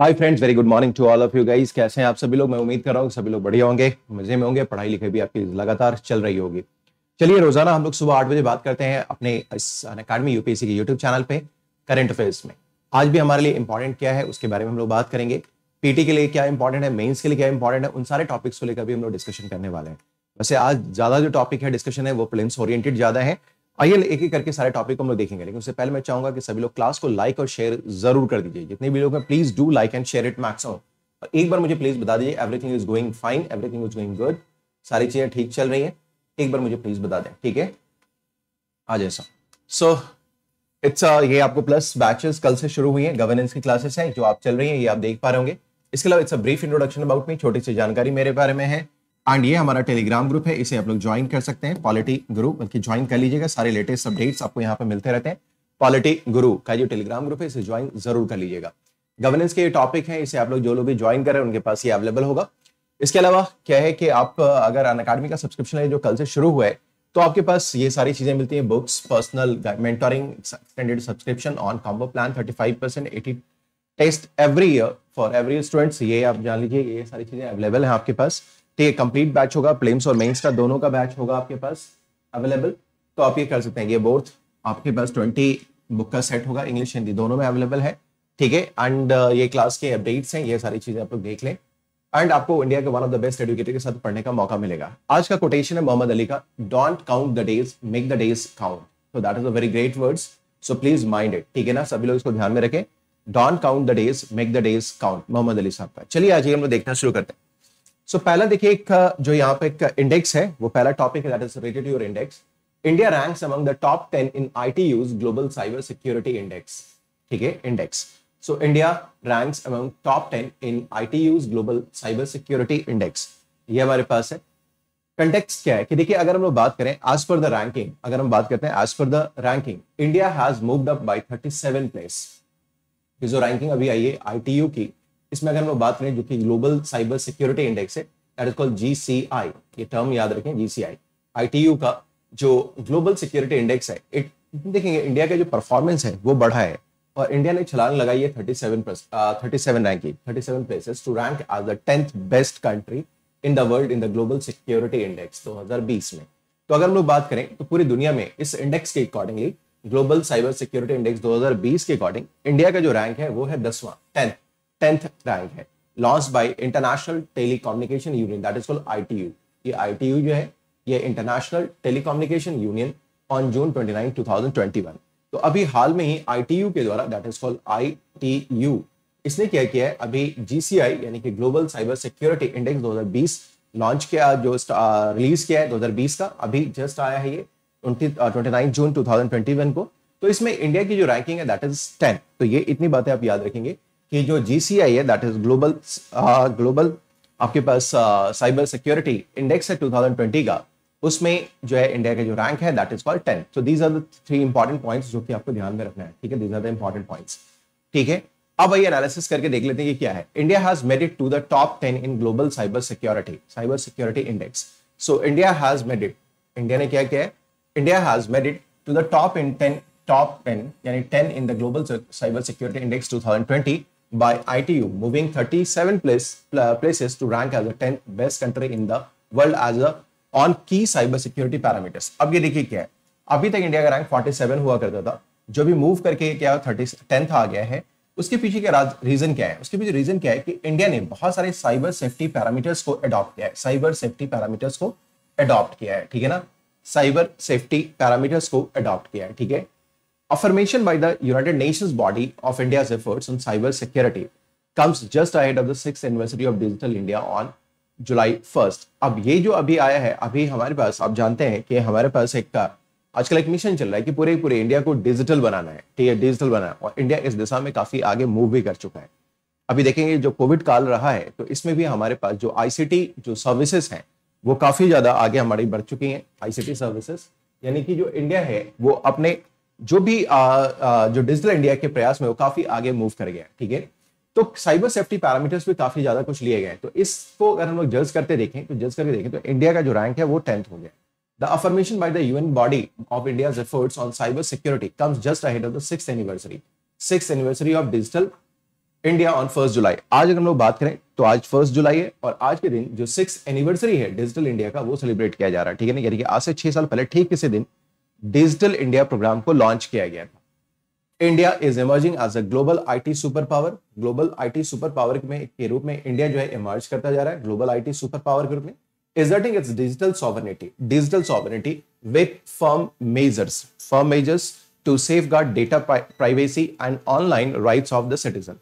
Hi friends very good morning to all of you guys कैसे हैं आप सभी लोग मैं उम्मीद कर रहा हूँ सभी लोग बढ़िया होंगे मजे में होंगे पढ़ाई लिखाई भी आपकी लगातार चल रही होगी चलिए रोजाना हम लोग सुबह आठ बजे बात करते हैं अपने इस अकाडमी यूपीएससी के यूट्यूब चैनल पे करंट अफेयर्स में आज भी हमारे लिए इंपॉर्टेंट क्या है उसके बारे में हम लोग बात करेंगे पीटी के लिए क्या इंपॉर्टेंट है मेन्स के लिए क्या इंपॉर्टेंट है उन सारे टॉपिक्स को लेकर भी हम लोग डिस्कशन करने वाले हैं वैसे आज ज्यादा जो टॉपिक है डिस्कशन है वो प्लेन्स ओरिएंटेड ज्यादा है आइए एक एक करके सारे टॉपिक को हम लोग देखेंगे लेकिन उससे पहले मैं चाहूंगा कि सभी लोग क्लास को लाइक और शेयर जरूर कर दीजिए जितने भी लोग हैं please do like and share it maximum और एक बार मुझे प्लीज बता दीजिए everything is going fine everything is going good सारी चीजें ठीक चल रही है एक बार मुझे प्लीज बता दें ठीक है आ जाए सर सो इट्स ये आपको प्लस बैचेस कल से शुरू हुई है गवर्नेंस की क्लासेस हैं जो आप चल रही हैं ये आप देख पा रहे होंगे इसके अलावा it's a brief introduction about me छोटी सी जानकारी मेरे बारे में है एंड ये हमारा टेलीग्राम ग्रुप है इसे आप लोग ज्वाइन कर सकते हैं पॉलिटी गुरु बल्कि ज्वाइन कर लीजिएगा सारे लेटेस्ट अपडेट्स आपको यहाँ पे मिलते रहते हैं पॉलिटी गुरु का जो टेलीग्राम ग्रुप है इसे ज्वाइन जरूर कर लीजिएगा गवर्नेंस के ये टॉपिक है इसे आप लोग जो लोग भी ज्वाइन करें उनके पास ये अवेलेबल होगा इसके अलावा क्या है कि आप अगर अन अकाडमी का सब्सक्रिप्शन है जो कल से शुरू हुआ है तो आपके पास ये सारी चीजें मिलती हैं books personal mentoring extended subscription on combo plan 35 percent एटी test every year for every students ये आप जान लीजिए ये सारी चीजें अवेलेबल हैं आपके पास ठीक है कंप्लीट बैच होगा प्लेम्स और मेन्स का दोनों का बैच होगा आपके पास अवेलेबल तो आप ये कर सकते हैं ये बोर्थ आपके पास ट्वेंटी बुक का सेट होगा इंग्लिश हिंदी दोनों में अवेलेबल है ठीक है एंड uh, ये क्लास के अपडेट्स हैं ये सारी चीज़ें आप लोग देख लें एंड आपको इंडिया के one of the best educator के साथ पढ़ने का मौका मिलेगा आज का कोटेशन है मोहम्मद अली का don't count the days make the days count so that is a very great words so please mind it ठीक है ना सभी लोग इसको ध्यान में रखें don't count the days make the days count Muhammad Ali साहब का चलिए आज ये हम लोग देखना शुरू करते हैं सो so, पहला देखिए एक जो यहाँ पे एक इंडेक्स है वो पहला टॉपिक है that is related to your index India ranks among the top ten in ITU global cyber security index ठीक है index so India ranks among top ten in ITU global cyber security index ये हमारे पास है context क्या है कि देखिए अगर हम लोग बात करें एज पर द रैंकिंग अगर हम बात करते हैं as per the ranking India has moved up by 37 place जो रैंकिंग अभी आई है आईटीयू की इसमें अगर हम लोग बात करें जो कि ग्लोबल साइबर सिक्योरिटी इंडेक्स है दैट इज कॉल्ड जीसीआई ये टर्म याद रखें जीसीआई आईटीयू का जो ग्लोबल सिक्योरिटी इंडेक्स है इट देखेंगे इंडिया का जो परफॉर्मेंस है वो बढ़ा है और इंडिया ने छलांग लगाई है thirty seven thirty seven ranking thirty seven places to rank as the tenth best country in the world in the global security index 2020 में तो अगर हम लोग बात करें तो पूरी दुनिया में इस इंडेक्स के accordingly global cyber security index 2020 के अकॉर्डिंग इंडिया का जो रैंक है वो है दसवां टेंथ टेंथ रैंक है launch by International Telecommunication Union that is called ITU ये आईटीयू जो है ये International Telecommunication Union on June 29 2021 तो अभी हाल में ही आईटीयू के द्वारा दैट इज कॉल्ड आईटीयू इसने क्या किया है अभी जीसीआई यानी कि global cyber security index 2020 launch किया जो रिलीज किया है 2020 का अभी जस्ट आया है ये ट्वेंटी नाइन जून 2021 को तो इसमें इंडिया की जो रैंकिंग है दैट इज टेन तो ये इतनी बातें आप याद रखेंगे कि जो जी है दैट इज ग्लोबल ग्लोबल आपके पास साइबर सिक्योरिटी इंडेक्स है 2020 का उसमें जो है इंडिया का जो रैंक है that is called ten so these are the three important points जो कि आपको ध्यान में रखना है ठीक है these are the important points ठीक है अब वही एनालिसिस करके देख लेते हैं कि क्या है India has made it to the top ten in global cyber security cyber security index so India has made it India ने क्या किया है India has made it to the top in ten top ten यानी ten in the global cyber security index to by ITU, moving 37 place, places to rank as the 10th best country in the world as a on key cyber security अब ये देखिए क्या है अभी तक India का rank 47 हुआ करता था जो भी मूव करके क्या थर्टी टेंथ आ गया है उसके पीछे राज रीजन क्या है उसके पीछे रीजन क्या है कि इंडिया ने बहुत सारे साइबर सेफ्टी पैरामीटर्स को अडॉप्ट किया है साइबर सेफ्टी पैरामीटर्स को अडॉप्ट किया है ठीक है ना साइबर सेफ्टी पैरामीटर्स को अडॉप्ट किया है ठीक है affirmation by the United Nations body of India's efforts on cyber security comes just ahead of the 6th anniversary of Digital India on july 1st ab ye jo abhi aaya hai abhi hamare paas aap jante hain ki hamare paas ek ka आजकल एक mission चल रहा है कि पूरे पूरे India को digital बनाना है ठीक है डिजिटल बनाना और इंडिया इस दिशा में काफी आगे मूव भी कर चुका है अभी देखेंगे जो कोविड काल रहा है तो इसमें भी हमारे पास जो आईसीटी जो सर्विसेज हैं वो काफी ज्यादा आगे हमारी बढ़ चुकी हैं आईसीटी सर्विसेज यानी कि जो इंडिया है वो अपने जो भी आ, आ, जो डिजिटल इंडिया के प्रयास में वो काफी आगे मूव कर गया ठीक है तो साइबर सेफ्टी पैरामीटर्स भी काफी ज्यादा कुछ लिए गए तो इसको अगर हम लोग जज करते देखें तो जज करके देखें तो इंडिया का जो रैंक है वो टेंथ हो गया the affirmation by the UN body of India's efforts on cyber security comes just ahead of the sixth anniversary, sixth anniversary of Digital India on 1st July. आज अगर हम लोग बात करें तो आज फर्स्ट जुलाई है और आज के दिन जो सिक्स एनिवर्सरी है डिजिटल इंडिया का वो सेलिब्रेट किया जा रहा है ठीक है ना यानी कि आज से छह साल पहले ठीक किसी दिन डिजिटल इंडिया प्रोग्राम को लॉन्च किया गया था India is emerging as a global IT super power global IT super power के रूप में इंडिया जो है इमर्ज करता जा रहा है ग्लोबल आईटी सुपर पावर के रूप में exerting its digital sovereignty digital sovereignty with firm measures firm measures to safeguard data privacy and online right of the citizen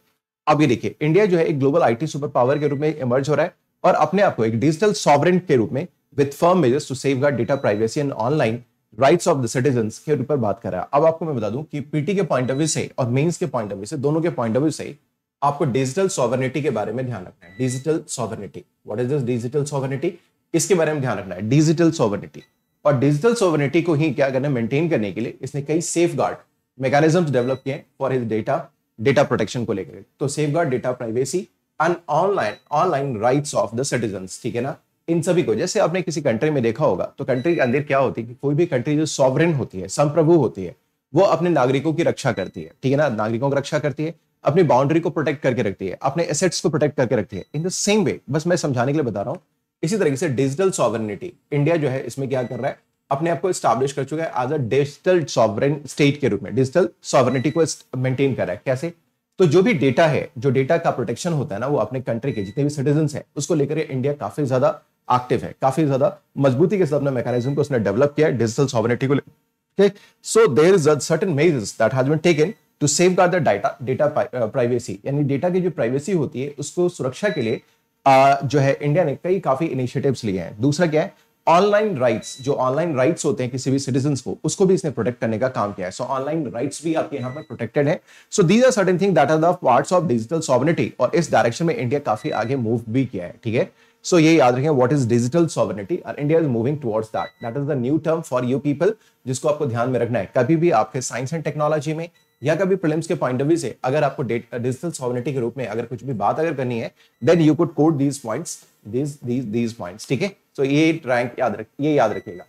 अब ये देखिए इंडिया जो है एक ग्लोबल आईटी सुपर पावर के रूप में इमर्ज हो रहा है और अपने आप को एक डिजिटल सॉवरेंट के रूप में with firm measures to safeguard data privacy and online rights of the citizen के ऊपर बात कर रहा है अब आपको मैं बता दूं कि पीटी के पॉइंट ऑफ व्यू से और मेन्स के पॉइंट ऑफ व्यू से दोनों के पॉइंट ऑफ व्यू से आपको डिजिटल सॉवर्निटी के बारे में ध्यान रखना है digital sovereignty what is this digital sovereignty इसके बारे में ध्यान रखना है डिजिटल सॉवर्निटी और डिजिटल सॉवर्निटी को ही क्या करना मेंटेन करने के लिए इसने कई सेफ गार्ड मैकेनिज्म डेवलप किए for his data data protection को लेकर तो safeguard data privacy and online online rights of the citizen ठीक है ना इन सभी को जैसे आपने किसी कंट्री में देखा होगा तो कंट्री के अंदर क्या होती है कि कोई भी कंट्री जो सॉवरन होती है संप्रभु होती है वो अपने नागरिकों की रक्षा करती है ठीक है ना नागरिकों की रक्षा करती है अपनी बाउंड्री को प्रोटेक्ट करके रखती है अपने एसेट्स को प्रोटेक्ट करके रखती है इन द सेम वे बस मैं समझाने के लिए बता रहा हूँ इसी तरीके से डिजिटल सॉवरनिटी इंडिया जो है इसमें क्या कर रहा है अपने आप को स्टैब्लिश कर चुका है as a digital sovereign state के रूप में डिजिटल सॉवरनिटी को मेंटेन कर रहा है कैसे तो जो भी डेटा है जो डेटा का प्रोटेक्शन होता है ना वो अपने कंट्री के जितने भी सिटीजन है उसको लेकर इंडिया काफी ज्यादा एक्टिव है काफी ज्यादा मजबूती के साथ अपने मैकेनिज्म को उसने डेवलप किया है डिजिटल सॉवरिटी को okay so there is a certain measures that has been taken to safeguard the data data uh, privacy यानी डेटा की जो प्राइवेसी होती है उसको सुरक्षा के लिए आ, जो है इंडिया ने कई काफी इनिशिएटिव्स लिए हैं दूसरा क्या है ऑनलाइन राइट्स जो ऑनलाइन राइट्स होते हैं किसी भी सिटीजन को उसको भी इसने प्रोटेक्ट करने का काम किया है सो ऑनलाइन राइट्स भी आपके यहाँ पर प्रोटेक्टेड है so these are certain thing that are the parts of digital sovereignty और इस डायरेक्शन में इंडिया काफी आगे मूव भी किया है ठीक है सो ये याद रखें वॉट इज डिजिटल सॉवर्निटी और India is moving towards that that is the new term for you people जिसको आपको ध्यान में रखना है कभी भी आपके साइंस एंड टेक्नोलॉजी में या कभी प्रिलिम्स के पॉइंट ऑफ व्यू से अगर आपको डिजिटल सॉवर्निटी uh, के रूप में अगर कुछ भी बात अगर करनी है then you could code these points these these these points ठीक है सो ये रैंक याद रख ये याद रखिएगा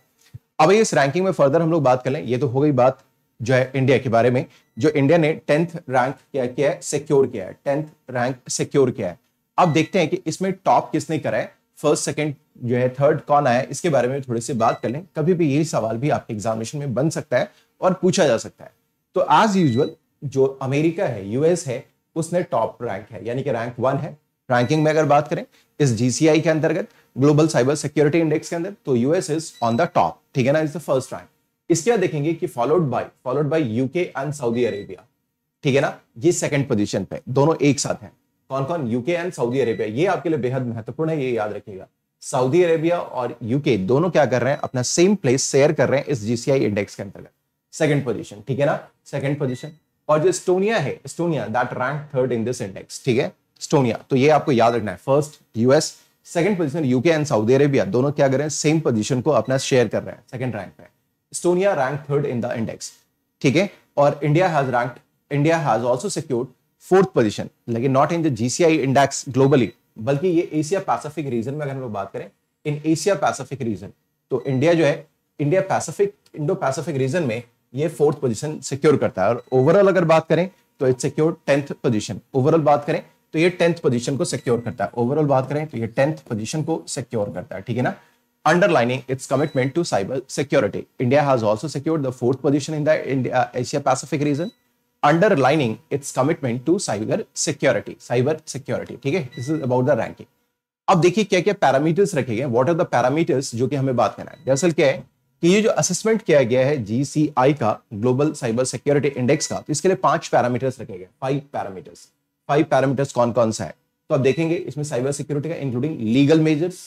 अब इस रैंकिंग में फर्दर हम लोग बात कर लें ये तो हो गई बात जो है इंडिया के बारे में जो इंडिया ने टेंथ रैंक क्या किया है सिक्योर किया है टेंथ रैंक सिक्योर किया है अब देखते हैं कि इसमें टॉप किसने करा है फर्स्ट सेकंड जो है थर्ड कौन आया इसके बारे में थोड़ी सी बात कर लें कभी भी यही सवाल भी आपके एग्जामिनेशन में बन सकता है और पूछा जा सकता है तो एज यूजल जो अमेरिका है यूएस है उसने टॉप रैंक है यानी कि रैंक वन है रैंकिंग में अगर बात करें इस जीसीआई के अंतर्गत ग्लोबल साइबर सिक्योरिटी इंडेक्स के अंदर तो US is on the top ठीक है ना इज द फर्स्ट रैंक इसके बाद देखेंगे कि followed by followed by UK and Saudi Arabia ठीक है ना ये सेकंड पोजीशन पे दोनों एक साथ हैं कौन कौन यूके एंड सऊदी अरेबिया ये आपके लिए बेहद महत्वपूर्ण है ये याद रखिएगा सऊदी अरेबिया और यूके दोनों क्या कर रहे हैं अपना सेम प्लेस शेयर कर रहे हैं इस जीसीआई इंडेक्स के अंतर्गत सेकंड पोजीशन ठीक है ना सेकंड पोजीशन और जो स्टोनिया है Estonia that rank third in this index ठीक है स्टोनिया तो ये आपको याद रखना है first US second position UK and Saudi Arabia दोनों क्या कर रहे हैं सेम पोजिशन को अपना शेयर कर रहे हैं सेकंड रैंक में Estonia rank third in the index ठीक है और India has rank India has also secured fourth position लेकिन not in the GCI index globally बल्कि ये एशिया पैसिफिक रीजन में अगर हम लोग बात करें इन एशिया पैसिफिक रीजन तो इंडिया जो है India Pacific Indo Pacific region में ये फोर्थ पोजीशन सिक्योर करता है और ओवरऑल अगर बात करें तो it secure tenth position overall बात करें तो ये टेंथ पोजीशन को सिक्योर करता है ओवरऑल बात करें तो ये टेंथ पोजीशन को सिक्योर करता है ठीक है ना underlining its commitment to cyber security. India has also secured the fourth position in the India Asia Pacific region underlining its commitment to cyber security cyber security ठीक है this is about the ranking अब देखिए क्या क्या parameters रखे गए what are the parameters जो कि हमें बात करना है दरअसल क्या है कि ये जो असेसमेंट किया गया है जीसीआई का ग्लोबल साइबर सिक्योरिटी इंडेक्स का तो इसके लिए पांच पैरामीटर्स रखे गए फाइव पैरामीटर्स फाइव पैरामीटर्स कौन कौन सा है तो आप देखेंगे इसमें साइबर सिक्योरिटी का including legal measures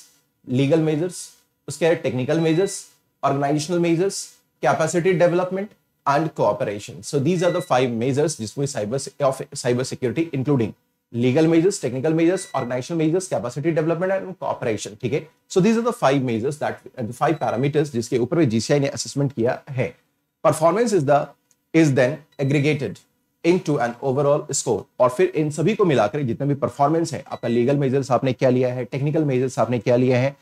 legal measures उसके technical measures organisational measures capacity development and cooperation. So these are the five measures this we cyber of cyber security including legal measures, technical measures, organizational measures, capacity development and cooperation. okay So these are the five measures that the five parameters jiske upar भी GCI ne assessment kiya hai Performance is the is then aggregated into an overall score और फिर इन सभी को मिलाकर jitna bhi performance hai aapka legal measures aapne kya liya hai technical measures aapne kya liya hai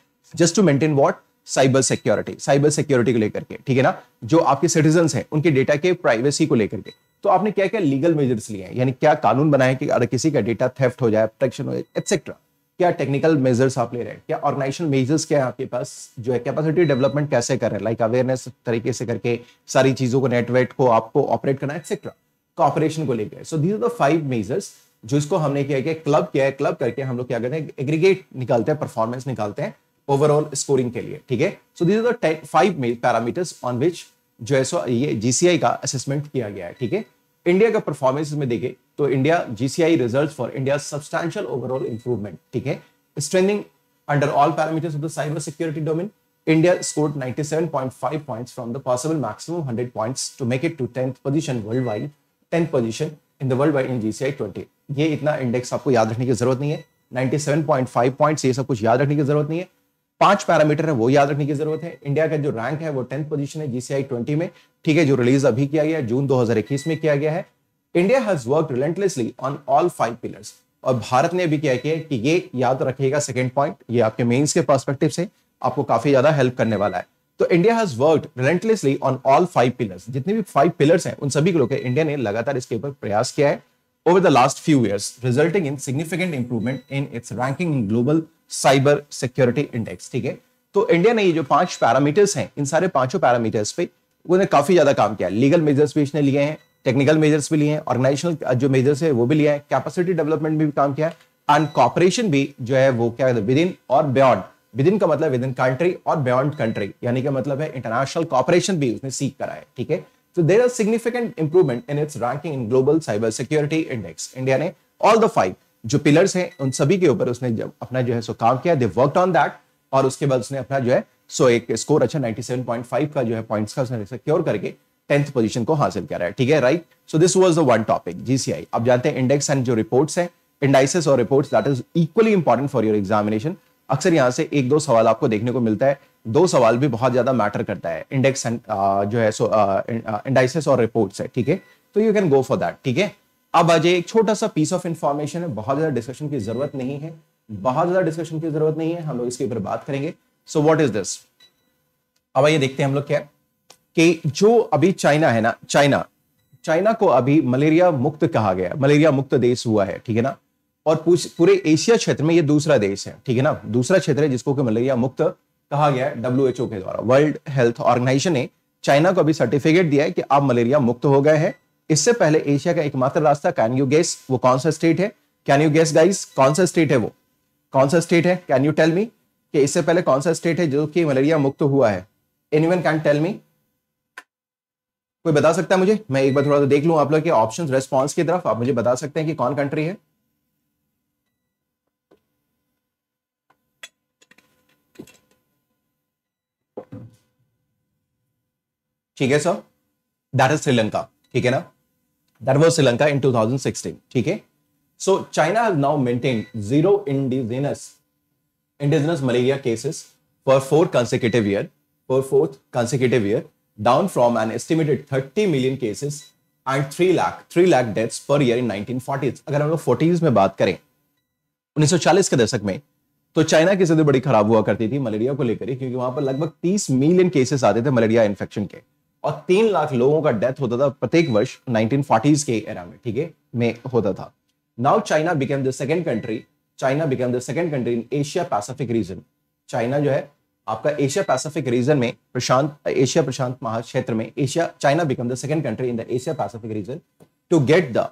just to maintain what cyber security cyber security को लेकर के ठीक है ना जो आपके सिटीजन हैं उनके डेटा के प्राइवेसी को लेकर के तो आपने क्या क्या लीगल मेजर्स लिए हैं यानी क्या कानून बनाए कि अगर किसी का डेटा थेफ्ट हो जाए प्रोटेक्शन हो जाए एक्सेट्रा क्या टेक्निकल मेजर्स आप ले रहे हैं क्या ऑर्गेनाइजेशन मेजर्स क्या है आपके पास जो है कैपेसिटी डेवलपमेंट कैसे कर रहे हैं लाइक अवेयरनेस तरीके से करके सारी चीजों को नेटवर्क को आपको ऑपरेट करना एक्सेट्रा कॉपरेशन को लेकर so these are the five measures जो इसको हमने किया कि क्लब किया है क्लब करके हम लोग क्या करते हैं एग्रीगेट निकालते हैं परफॉर्मेंस निकालते हैं ओवरऑल स्कोरिंग के लिए ठीक है so this are the five parameters on which जो है सो ये जीसीआई का असेसमेंट किया गया है ठीक है इंडिया का परफॉर्मेंस में देखे तो India GCI result for India substantial overall improvement ठीक है strengthening under all parameters of the cyber security domain India scored 97.5 points from the possible maximum 100 points to make it to 10th position worldwide, 10th in the world wide in GCI 20. ये इतना index आपको याद रखने की जरूरत नहीं है 97.5 points ये सब कुछ याद रखने की जरूरत नहीं है पांच पैरामीटर है वो याद रखने की जरूरत है इंडिया का जो रैंक है वो टेंथ पोजिशन है जीसीआई ट्वेंटी में ठीक है जो रिलीज अभी किया गया जून दो में किया गया है India has work relentlessly on all five pillars और भारत ने अभी क्या किया कि ये याद रखिएगा सेकेंड पॉइंट ये आपके मेन्स के पर्सपेक्टिव से आपको काफी ज्यादा हेल्प करने वाला है तो India has work relentlessly on all five pillars जितने भी फाइव पिलर्स हैं उन सभी को लोग इंडिया ने लगातार इसके ऊपर प्रयास किया है over the last few years, resulting in significant improvement in its ranking in global cyber security index ठीक है तो इंडिया ने ये जो पांच पैरामीटर्स हैं इन सारे पांचों पैरामीटर्स पे उन्होंने काफी ज्यादा काम किया लीगल मेजर्स भी इसने लिए हैं टेक्निकल मेजर्स भी लिए हैं ऑर्गेनाइजेशनल जो मेजर्स है वो भी लिया है कैपेसिटी डेवलपमेंट में भी काम किया है एंड कॉपरेशन भी जो है वो क्या विद इन और बियॉन्ड विद इन का मतलब विद इन कंट्री और बियॉन्ड कंट्री यानी का मतलब है इंटरनेशनल कॉपरेशन भी उसने सीख करा है ठीक है So there is significant improvement in its ranking in Global Cyber Security Index. India ने all the five जो पिलर्स हैं उन सभी के ऊपर उसने जब अपना जो है सो काम किया दे वर्कड ऑन दैट और उसके बाद उसने अपना जो है सो एक स्कोर अच्छा 97.5 का जो है पॉइंट्स का उसने सिक्योर करके टेंथ पोजीशन को हासिल करा है ठीक है right so this was the one topic GCI अब जानते हैं इंडेक्स एंड जो रिपोर्ट्स है इंडाइसिस और report that is equally important for your examination अक्सर यहाँ से एक दो सवाल आपको देखने को मिलता है दो सवाल भी बहुत ज्यादा मैटर करता है इंडेक्स एंड जो है सो इंडाइसिस और रिपोर्ट्स है ठीक है तो you can go for that ठीक है अब आज एक छोटा सा पीस ऑफ इंफॉर्मेशन है बहुत ज्यादा डिस्कशन की जरूरत नहीं है बहुत ज्यादा डिस्कशन की जरूरत नहीं है हम लोग इसके ऊपर बात करेंगे सो वॉट इज दिस अब आइए देखते हैं हम लोग क्या कि जो अभी चाइना है ना चाइना चाइना को अभी मलेरिया मुक्त कहा गया मलेरिया मुक्त देश हुआ है ठीक है ना और पूरे एशिया क्षेत्र में ये दूसरा देश है ठीक है ना दूसरा क्षेत्र है जिसको कि मलेरिया मुक्त कहा गया है डब्ल्यू के द्वारा वर्ल्ड हेल्थ ऑर्गेनाइजेशन ने चाइना को अभी सर्टिफिकेट दिया है कि आप मलेरिया मुक्त हो गए हैं इससे पहले एशिया का एकमात्र रास्ता कैन यू गेस वो कौन सा स्टेट है कैन यू गेस गाइस कौन सा स्टेट है वो कौन सा स्टेट है कैन यू टेल मी कि इससे पहले कौन सा स्टेट है जो कि मलेरिया मुक्त हुआ है एनीवन कैन टेल मी कोई बता सकता है मुझे मैं एक बार थोड़ा सा देख लू आप लोग के ऑप्शन रेस्पॉन्स की तरफ आप मुझे बता सकते हैं कि कौन कंट्री है ठीक है सर दैट इज श्रीलंका ठीक है ना दैट वॉज श्रीलंका इन 2016 ठीक है so China have now maintain zero indigenous indigenous malaria cases for four consecutive year for fourth consecutive year down from an estimated 30 million cases and 3 lakh 3 lakh deaths per year in 1940s अगर हम लोग forties में बात करें 1940 के दशक में तो चाइना की स्थिति बड़ी खराब हुआ करती थी मलेरिया को लेकर क्योंकि वहां पर लगभग 30 मिलियन केसेस आते थे मलेरिया इन्फेक्शन के और तीन लाख लोगों का डेथ होता था प्रत्येक वर्ष नाइनटीन के एरा में ठीक है में होता था now China became the second country China became the second country in Asia Pacific region China जो है आपका एशिया पैसिफिक रीजन में प्रशांत एशिया प्रशांत महाक्षेत्र में Asia China become the second country in the Asia Pacific region to get the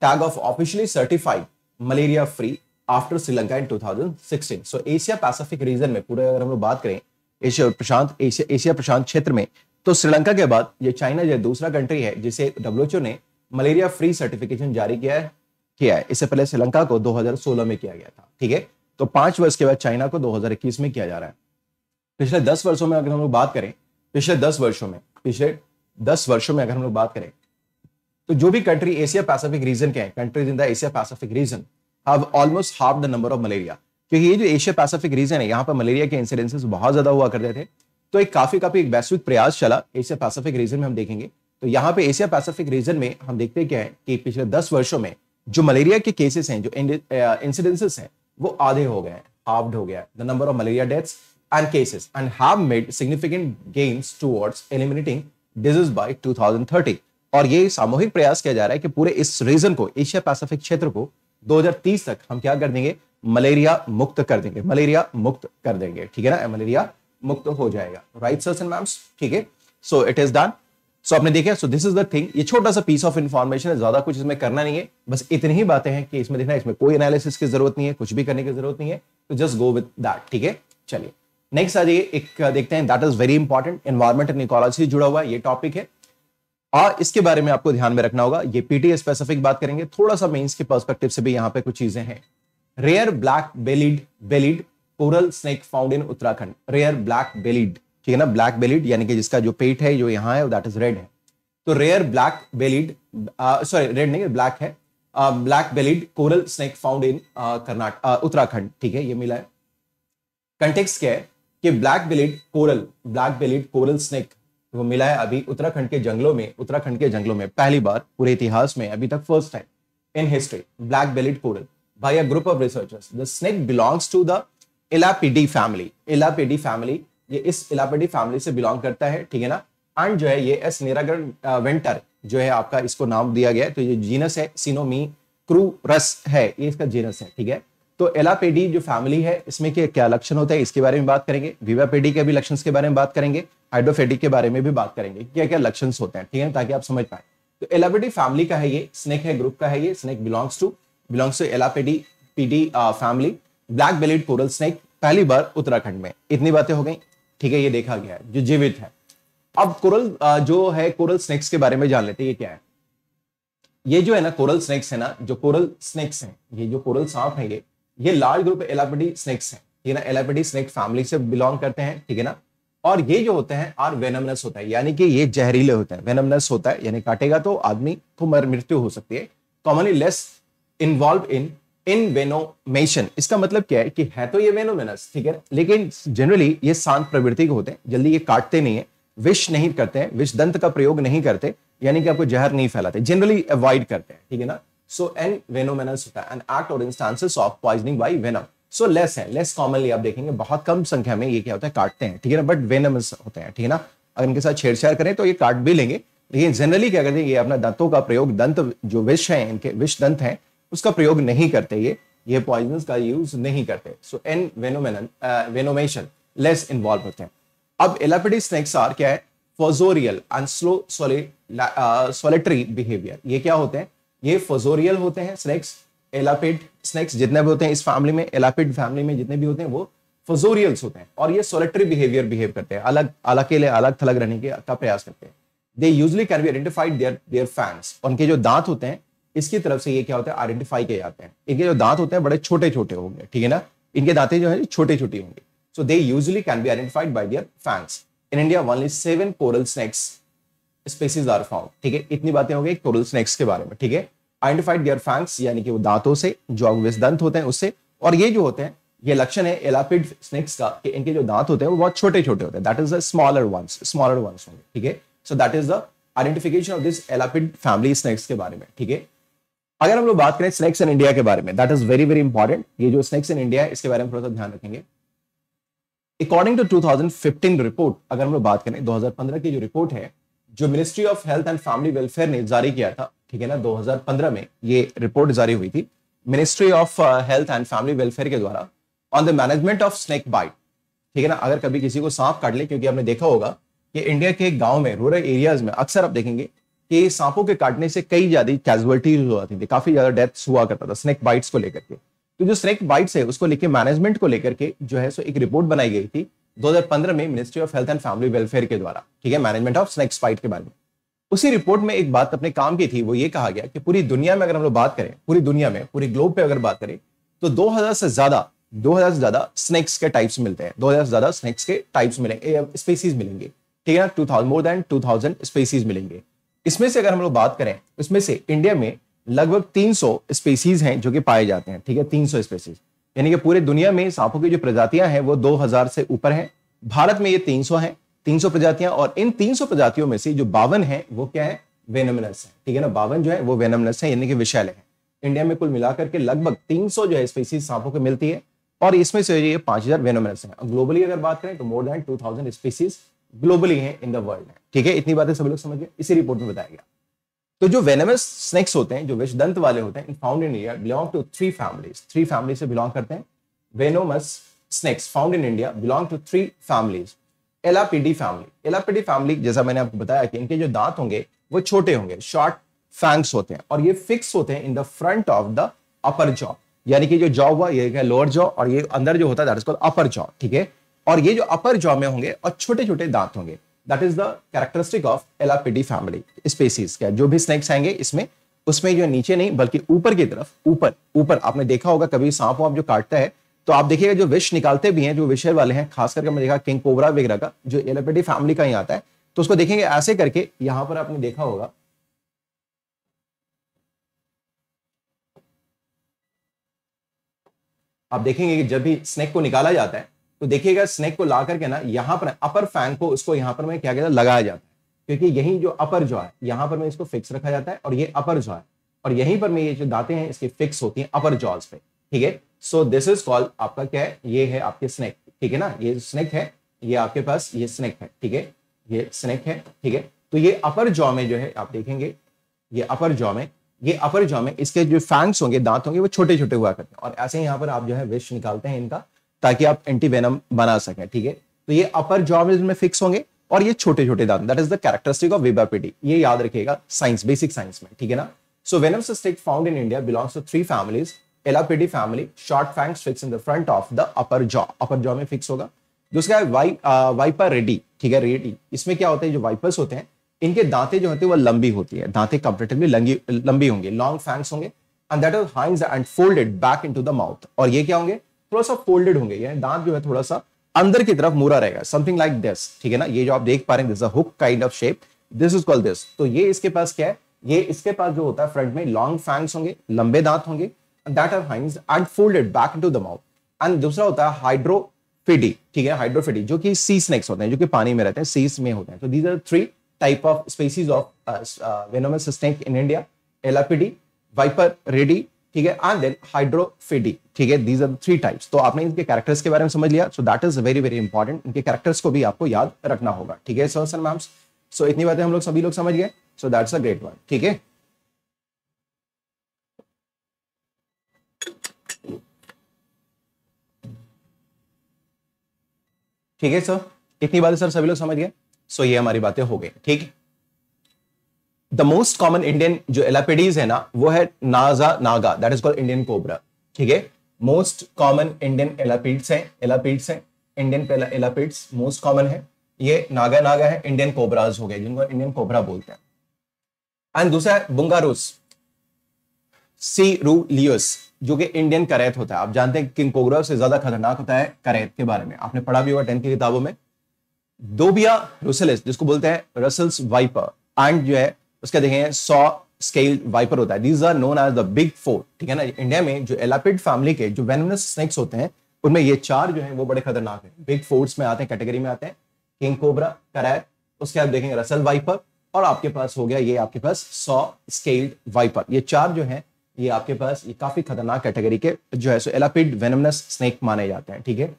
tag of officially certified malaria free after Sri Lanka in 2016 so Asia Pacific region में पूरे अगर हम लोग बात करें एशिया प्रशांत एशिया एशिया प्रशांत क्षेत्र में तो श्रीलंका के बाद ये चाइना जो दूसरा कंट्री है जिसे डब्ल्यूएचओ ने मलेरिया फ्री सर्टिफिकेशन जारी किया है किया है इससे पहले श्रीलंका को 2016 में किया गया था ठीक है तो पांच वर्ष के बाद चाइना को 2021 में किया जा रहा है पिछले दस वर्षों में अगर हम लोग बात करें पिछले दस वर्षों में पिछले दस वर्षों में अगर हम लोग बात करें तो जो भी कंट्री एशिया पैसिफिक रीजन के हैं countries in the Asia Pacific region have almost half the number of malaria क्योंकि ये जो एशिया पैसिफिक रीजन है यहाँ पर मलेरिया के इंसिडेंसेस बहुत ज्यादा हुआ करते थे तो एक काफी काफी एक वैश्विक प्रयास चला एशिया पैसिफिक रीजन में हम देखेंगे तो यहाँ पे एशिया पैसिफिक रीजन में हम देखते क्या है कि पिछले दस वर्षों में जो मलेरिया के केसेस हैं जो इंसिडेंसेस हैं वो आधे हो गए हैं हाफ्ड हो गया है the number of malaria deaths and cases and have made significant gains towards eliminating disease by 2030 और ये सामूहिक प्रयास किया जा रहा है कि पूरे इस रीजन को एशिया पैसिफिक क्षेत्र को 2030 तक हम क्या कर देंगे मलेरिया मुक्त कर देंगे मलेरिया मुक्त कर देंगे ठीक है ना मलेरिया मुक्त हो जाएगा राइट सर्स एंड मैम्स ठीक है so it is done so आपने देखा so this is the thing ये छोटा सा पीस ऑफ इन्फॉर्मेशन है ज्यादा कुछ इसमें करना नहीं है बस इतनी ही बातें हैं कि इसमें देखना इसमें कोई एनालिसिस की जरूरत नहीं है कुछ भी करने की जरूरत नहीं है तो जस्ट गो विद दैट ठीक है चलिए नेक्स्ट आ जाइए एक देखते हैं that is very important environment and ecology जुड़ा हुआ ये टॉपिक है और इसके बारे में आपको ध्यान में रखना होगा ये पीटीए स्पेसिफिक बात करेंगे थोड़ा सा मेन्स के पर्सपेक्टिव से भी यहाँ पे कुछ चीजें हैं rare black bellied bellied coral snake found in Uttarakhand rare black bellied ठीक है ना ब्लैक बेलिड यानी कि जिसका जो पेट है जो यहाँ है दैट इज रेड है तो rare black bellied sorry red नहीं ब्लैक है black bellied coral snake found in Karnataka Uttarakhand ठीक है ये मिला है कंटेक्स क्या है कि black bellied coral black bellied coral snake वो मिला है अभी उत्तराखंड के जंगलों में उत्तराखंड के जंगलों में पहली बार पूरे इतिहास में अभी तक first time in history black bellied coral by a group of researchers the snake belongs to the elapidae family elapidae family ये इस इलापीडी फैमिली से बिलोंग करता है ठीक है ना एंड जो है ये एस नेरागर वेंटर जो है आपका इसको नाम दिया गया है तो ये जीनस है सिनोमी रस है ये इसका जीनस है ठीक है तो एलापेडी जो फैमिली है इसमें के क्या लक्षण होते हैं इसके बारे में बात करेंगे विवापेडी के भी लक्षण के बारे में बात करेंगे हाइड्रोफेडी के बारे में भी बात करेंगे क्या क्या लक्षण होते हैं ठीक है ताकि आप समझ पाए तो एलापेडी फैमिली का है ये स्नेक है ग्रुप का है ये snake belongs to belongs to elapidae पीडी family black bellied coral snake पहली बार उत्तराखंड में इतनी बातें हो गई ठीक है ये देखा गया है जो जीवित है अब कोरल जो है कोरल स्नेक्स के बारे में जान लेते हैं क्या है ये जो है ना कोरल स्नेक्स है ना जो कोरल स्नेक्स हैं ये जो कोरल सांप है ये ये लार्ज ग्रुप एलापेडी स्नेक्स हैं ये ना एलापेडी स्नेक फैमिली से बिलोंग करते हैं ठीक है ना और ये जो होते हैं आर वेनमनस होता है यानी कि ये जहरीले होते हैं वेनमनस होता है यानी काटेगा तो आदमी को तो मृत्यु हो सकती है commonly less involve in in envenomation इसका मतलब क्या है कि है तो ये वेनोमेनस ठीक है लेकिन जनरली ये शांत प्रवृत्ति के होते हैं जल्दी ये काटते नहीं है विष नहीं करते हैं विष दंत का प्रयोग नहीं करते यानी कि आपको जहर नहीं फैलाते जनरली अवॉइड करते हैं ठीक है ना सो एन वेनोमेनस होता है एन एक्ट और instances of poisoning by venom so less है लेस कॉमनली आप देखेंगे बहुत कम संख्या में ये क्या होता है काटते हैं ठीक है ना बट वेनमस होते हैं ठीक है ना अगर इनके साथ छेड़छाड़ करें तो ये काट भी लेंगे लेकिन जनरली क्या करते हैं ये अपना दंतों का प्रयोग दंत जो विष है इनके विष दंत है उसका प्रयोग नहीं करते ये ये पॉइजन का यूज नहीं करते so envenom envenomation less involve होते हैं अब एलापेडी स्नेक्स आर क्या है fossorial and slow solitary behaviour ये क्या होते हैं ये फोजोरियल होते हैं स्नेक्स एलापेड स्नेक्स जितने भी होते हैं इस फैमिली में एलापेड फैमिली में जितने भी होते हैं वो फोजोरियल्स होते हैं और ये सोलिटरी बिहेवियर बिहेव करते हैं अलग अलग के लिए अलग थलग रहने के का प्रयास करते हैं they usually can be identified their their fangs उनके जो दांत होते हैं इसकी तरफ से ये क्या होता है आइडेंटिफाई किए जाते हैं इनके जो दांत होते हैं बड़े छोटे छोटे होंगे ठीक है ना इनके दांतें जो है छोटे छोटे होंगे so they usually can be identified by their fangs in India only seven coral snakes species are found ठीक है इतनी बातें होंगी कोरल स्नैक्स के बारे में ठीक है आइडेंटिफाइड दियर फैंस यानी कि वो दांतों से जो दंत होते हैं उससे और ये जो होते हैं ये लक्षण है एलापिड स्नेक्स का कि इनके जो दांत होते हैं वो बहुत छोटे छोटे होते हैं that is the smaller ones smaller ones होंगे ठीक है so that is the identification of this elapid family snakes के बारे में ठीक है अगर हम लोग बात करें स्नैक्स इन इंडिया के बारे में that is very very important ये जो स्नैक्स इन इंडिया इसके बारे में थोड़ा सा ध्यान रखेंगे अकॉर्डिंग टू 2015 रिपोर्ट अगर हम लोग बात करें 2015 की जो रिपोर्ट है जो Ministry of Health and Family Welfare ने जारी किया था ठीक है ना 2015 में ये रिपोर्ट जारी हुई थी Ministry of Health and Family Welfare के द्वारा on the management of snake bite ठीक है ना अगर कभी किसी को सांप काट ले क्योंकि आपने देखा होगा कि इंडिया के गांव में रूरल एरियाज में अक्सर आप देखेंगे कि सांपों के काटने से कई ज्यादा कैजुअलिटीज हो जाती थी काफी ज्यादा डेथ्स हुआ करता था स्नेक बाइट्स को लेकर के तो जो स्नेक बाइट्स है उसको लेके मैनेजमेंट को लेकर के जो है सो एक रिपोर्ट बनाई गई थी 2015 में Ministry of Health and Family Welfare के द्वारा ठीक है मैनेजमेंट ऑफ स्नेक्स बाइट के बारे में उसी रिपोर्ट में एक बात अपने काम की थी वो ये कहा गया कि पूरी दुनिया में अगर हम लोग बात करें पूरी दुनिया में पूरे ग्लोब पे अगर बात करें तो 2000 से ज्यादा 2000 से ज्यादा स्नेक्स के टाइप्स मिलते हैं 2000 से ज्यादा स्नेक्स के टाइप्स मिलेंगे स्पेसीज मिलेंगे ठीक है ना two more than two species मिलेंगे इसमें से अगर हम लोग बात करें इसमें से इंडिया में लगभग 300 स्पेसीज हैं जो कि पाए जाते हैं ठीक है 300 स्पीसीज यानी कि पूरे दुनिया में सांपों की जो प्रजातियां हैं वो 2000 से ऊपर हैं भारत में ये 300 हैं 300 प्रजातियां और इन 300 प्रजातियों में से जो बावन है वो क्या है वेनमनस है ठीक है ना बावन जो है वो वेनमनस है यानी कि विशैल है इंडिया में कुल मिलाकर के लगभग 300 जो है स्पेसीज सांपों की मिलती है और इसमें से ये पांच हजार वेनोमनस है ग्लोबली अगर बात करें तो more than two thousand species globally हैं इन द वर्ल्ड ठीक है इतनी बातें सब लोग समझ गए इसी रिपोर्ट में बताया गया तो जो वेनमस स्नेक्स होते हैं जो विश दंत वाले होते हैं found in India belong to three families three family से बिलोंग करते हैं venomous snakes found in India belong to three families elapidae family elapidae family जैसा मैंने आपको बताया कि इनके जो दांत होंगे वो छोटे होंगे शॉर्ट फैंक्स होते हैं और ये फिक्स होते हैं in the front of the upper jaw यानी कि जो जॉ हुआ ये लोअर जॉ और ये अंदर जो होता है अपर जॉ ठीक है और ये जो अपर जॉ में होंगे और छोटे छोटे दांत होंगे that is the characteristic of elapidae family species का जो भी स्नेक्स आएंगे इसमें उसमें जो नीचे नहीं बल्कि ऊपर की तरफ ऊपर ऊपर आपने देखा होगा कभी सांप वाप जो काटता है तो आप देखिएगा जो विष निकालते भी हैं जो विषय वाले हैं खास करके देखा किंग कोबरा वगैरह का जो एलोपेटी फैमिली का ही आता है तो उसको देखेंगे ऐसे करके यहां पर आपने देखा होगा आप देखेंगे कि जब भी स्नेक को निकाला जाता है तो देखिएगा स्नेक को ला करके ना यहाँ पर अपर फैन को उसको यहाँ पर मैं क्या कहता लगाया जाता है क्योंकि यही जो अपर जो है यहाँ पर मैं इसको फिक्स रखा जाता है और ये अपर जो है और यहीं पर मैं ये जो दाते हैं इसकी फिक्स होती है अपर जॉज पे ठीक है सो दिस इज कॉल्ड आपका क्या है ये है आपके स्नेक ठीक है ना ये स्नेक है ये आपके पास ये स्नेक है ठीक है ये स्नेक है ठीक है तो ये अपर जॉ में जो है आप देखेंगे ये अपर जॉ में ये अपर जॉ में इसके जो फैंक्स होंगे दांत होंगे वो छोटे छोटे हुआ करते हैं और ऐसे यहाँ पर आप जो है विश निकालते हैं इनका ताकि आप एंटी वेनम बना सकें ठीक है तो ये अपर जॉब में फिक्स होंगे और ये छोटे छोटे दांत that is the characteristic of viperidae ये याद रखिएगा साइंस बेसिक साइंस में ठीक है ना so venom cystic found in India belongs to three families elapidae family short fangs fix in the front of the upper jaw upper jaw में fix होगा दूसरा है वाई आ, वाइपर रेडी ठीक है रेडी इसमें क्या होता है जो वाइपर्स होते हैं इनके दांते जो होते हैं वो लंबी होती है दांते कंपेरेटिवली लंबी लंबी होंगे लॉन्ग फैंग्स होंगे and that is hinges and folded back into the mouth और ये क्या होंगे थोड़ा सा फोल्डेड होंगे यानी दांत जो है थोड़ा सा अंदर की तरफ मोरा रहेगा समथिंग लाइक दिस ठीक है ना ये जो आप देख पा रहे हैं this a hook kind of shape this is called this तो ये इसके पास क्या है ये इसके पास जो होता है फ्रंट में लॉन्ग फैंग्स होंगे लंबे दांत होंगे that are hinged and folded back into the mouth and दूसरा होता है हाइड्रोफिडी ठीक है हाइड्रोफिडी जो कि सी स्नेक्स होते हैं जो कि पानी में रहते हैं सीस में होते हैं तो these are three type of species of venomous snake in India elapidae viperidae ठीक है एंड देन हाइड्रोफिडी ठीक है दीज आर थ्री टाइप्स तो आपने इनके कैरेक्टर्स के बारे में समझ लिया so that is very very important इनके कैरेक्टर्स को भी आपको याद रखना होगा ठीक है सर सर मैम सो इतनी बातें हम लोग सभी लोग समझ गए so that's a great one ठीक है ठीक है सर इतनी बातें सर सभी लोग समझ गए सो ये हमारी बातें हो गई ठीक है द मोस्ट कॉमन इंडियन जो एलापेडीज है ना वो है naja naja that is called Indian cobra ठीक है मोस्ट कॉमन इंडियन एलापीड्स हैं एलापीड्स हैं इंडियन एलापीड्स मोस्ट कॉमन है ये नागा नागा है इंडियन कोबराज हो गए जिनको इंडियन कोबरा बोलते हैं एंड दूसरा है बुंगारूस सी रू लियोस जो कि इंडियन करैत होता है आप जानते हैं किंग कोबरा से ज्यादा खतरनाक होता है करैत के बारे में आपने पढ़ा भी होगा टेंथ की किताबों में दोबिया रुसेलिस जिसको बोलते हैं रसल्स वाइपर एंड जो है उसका देखें सौ स्केल वाइपर होता है these are known as the big four ठीक है ना इंडिया में जो एलापिड फैमिली के जो वेनमस स्नेक्स होते हैं उनमें ये चार जो है वो बड़े खतरनाक है बिग फोर्स में आते हैं कैटेगरी में आते हैं किंग कोबरा करैर उसके आप देखेंगे रसल वाइपर और आपके पास हो गया ये आपके पास सौ स्केल्ड वाइपर ये चार जो है ये आपके पास ये काफी खतरनाक कैटेगरी के जो है सो एलापिड वेनमनस स्नेक माने जाते हैं ठीक है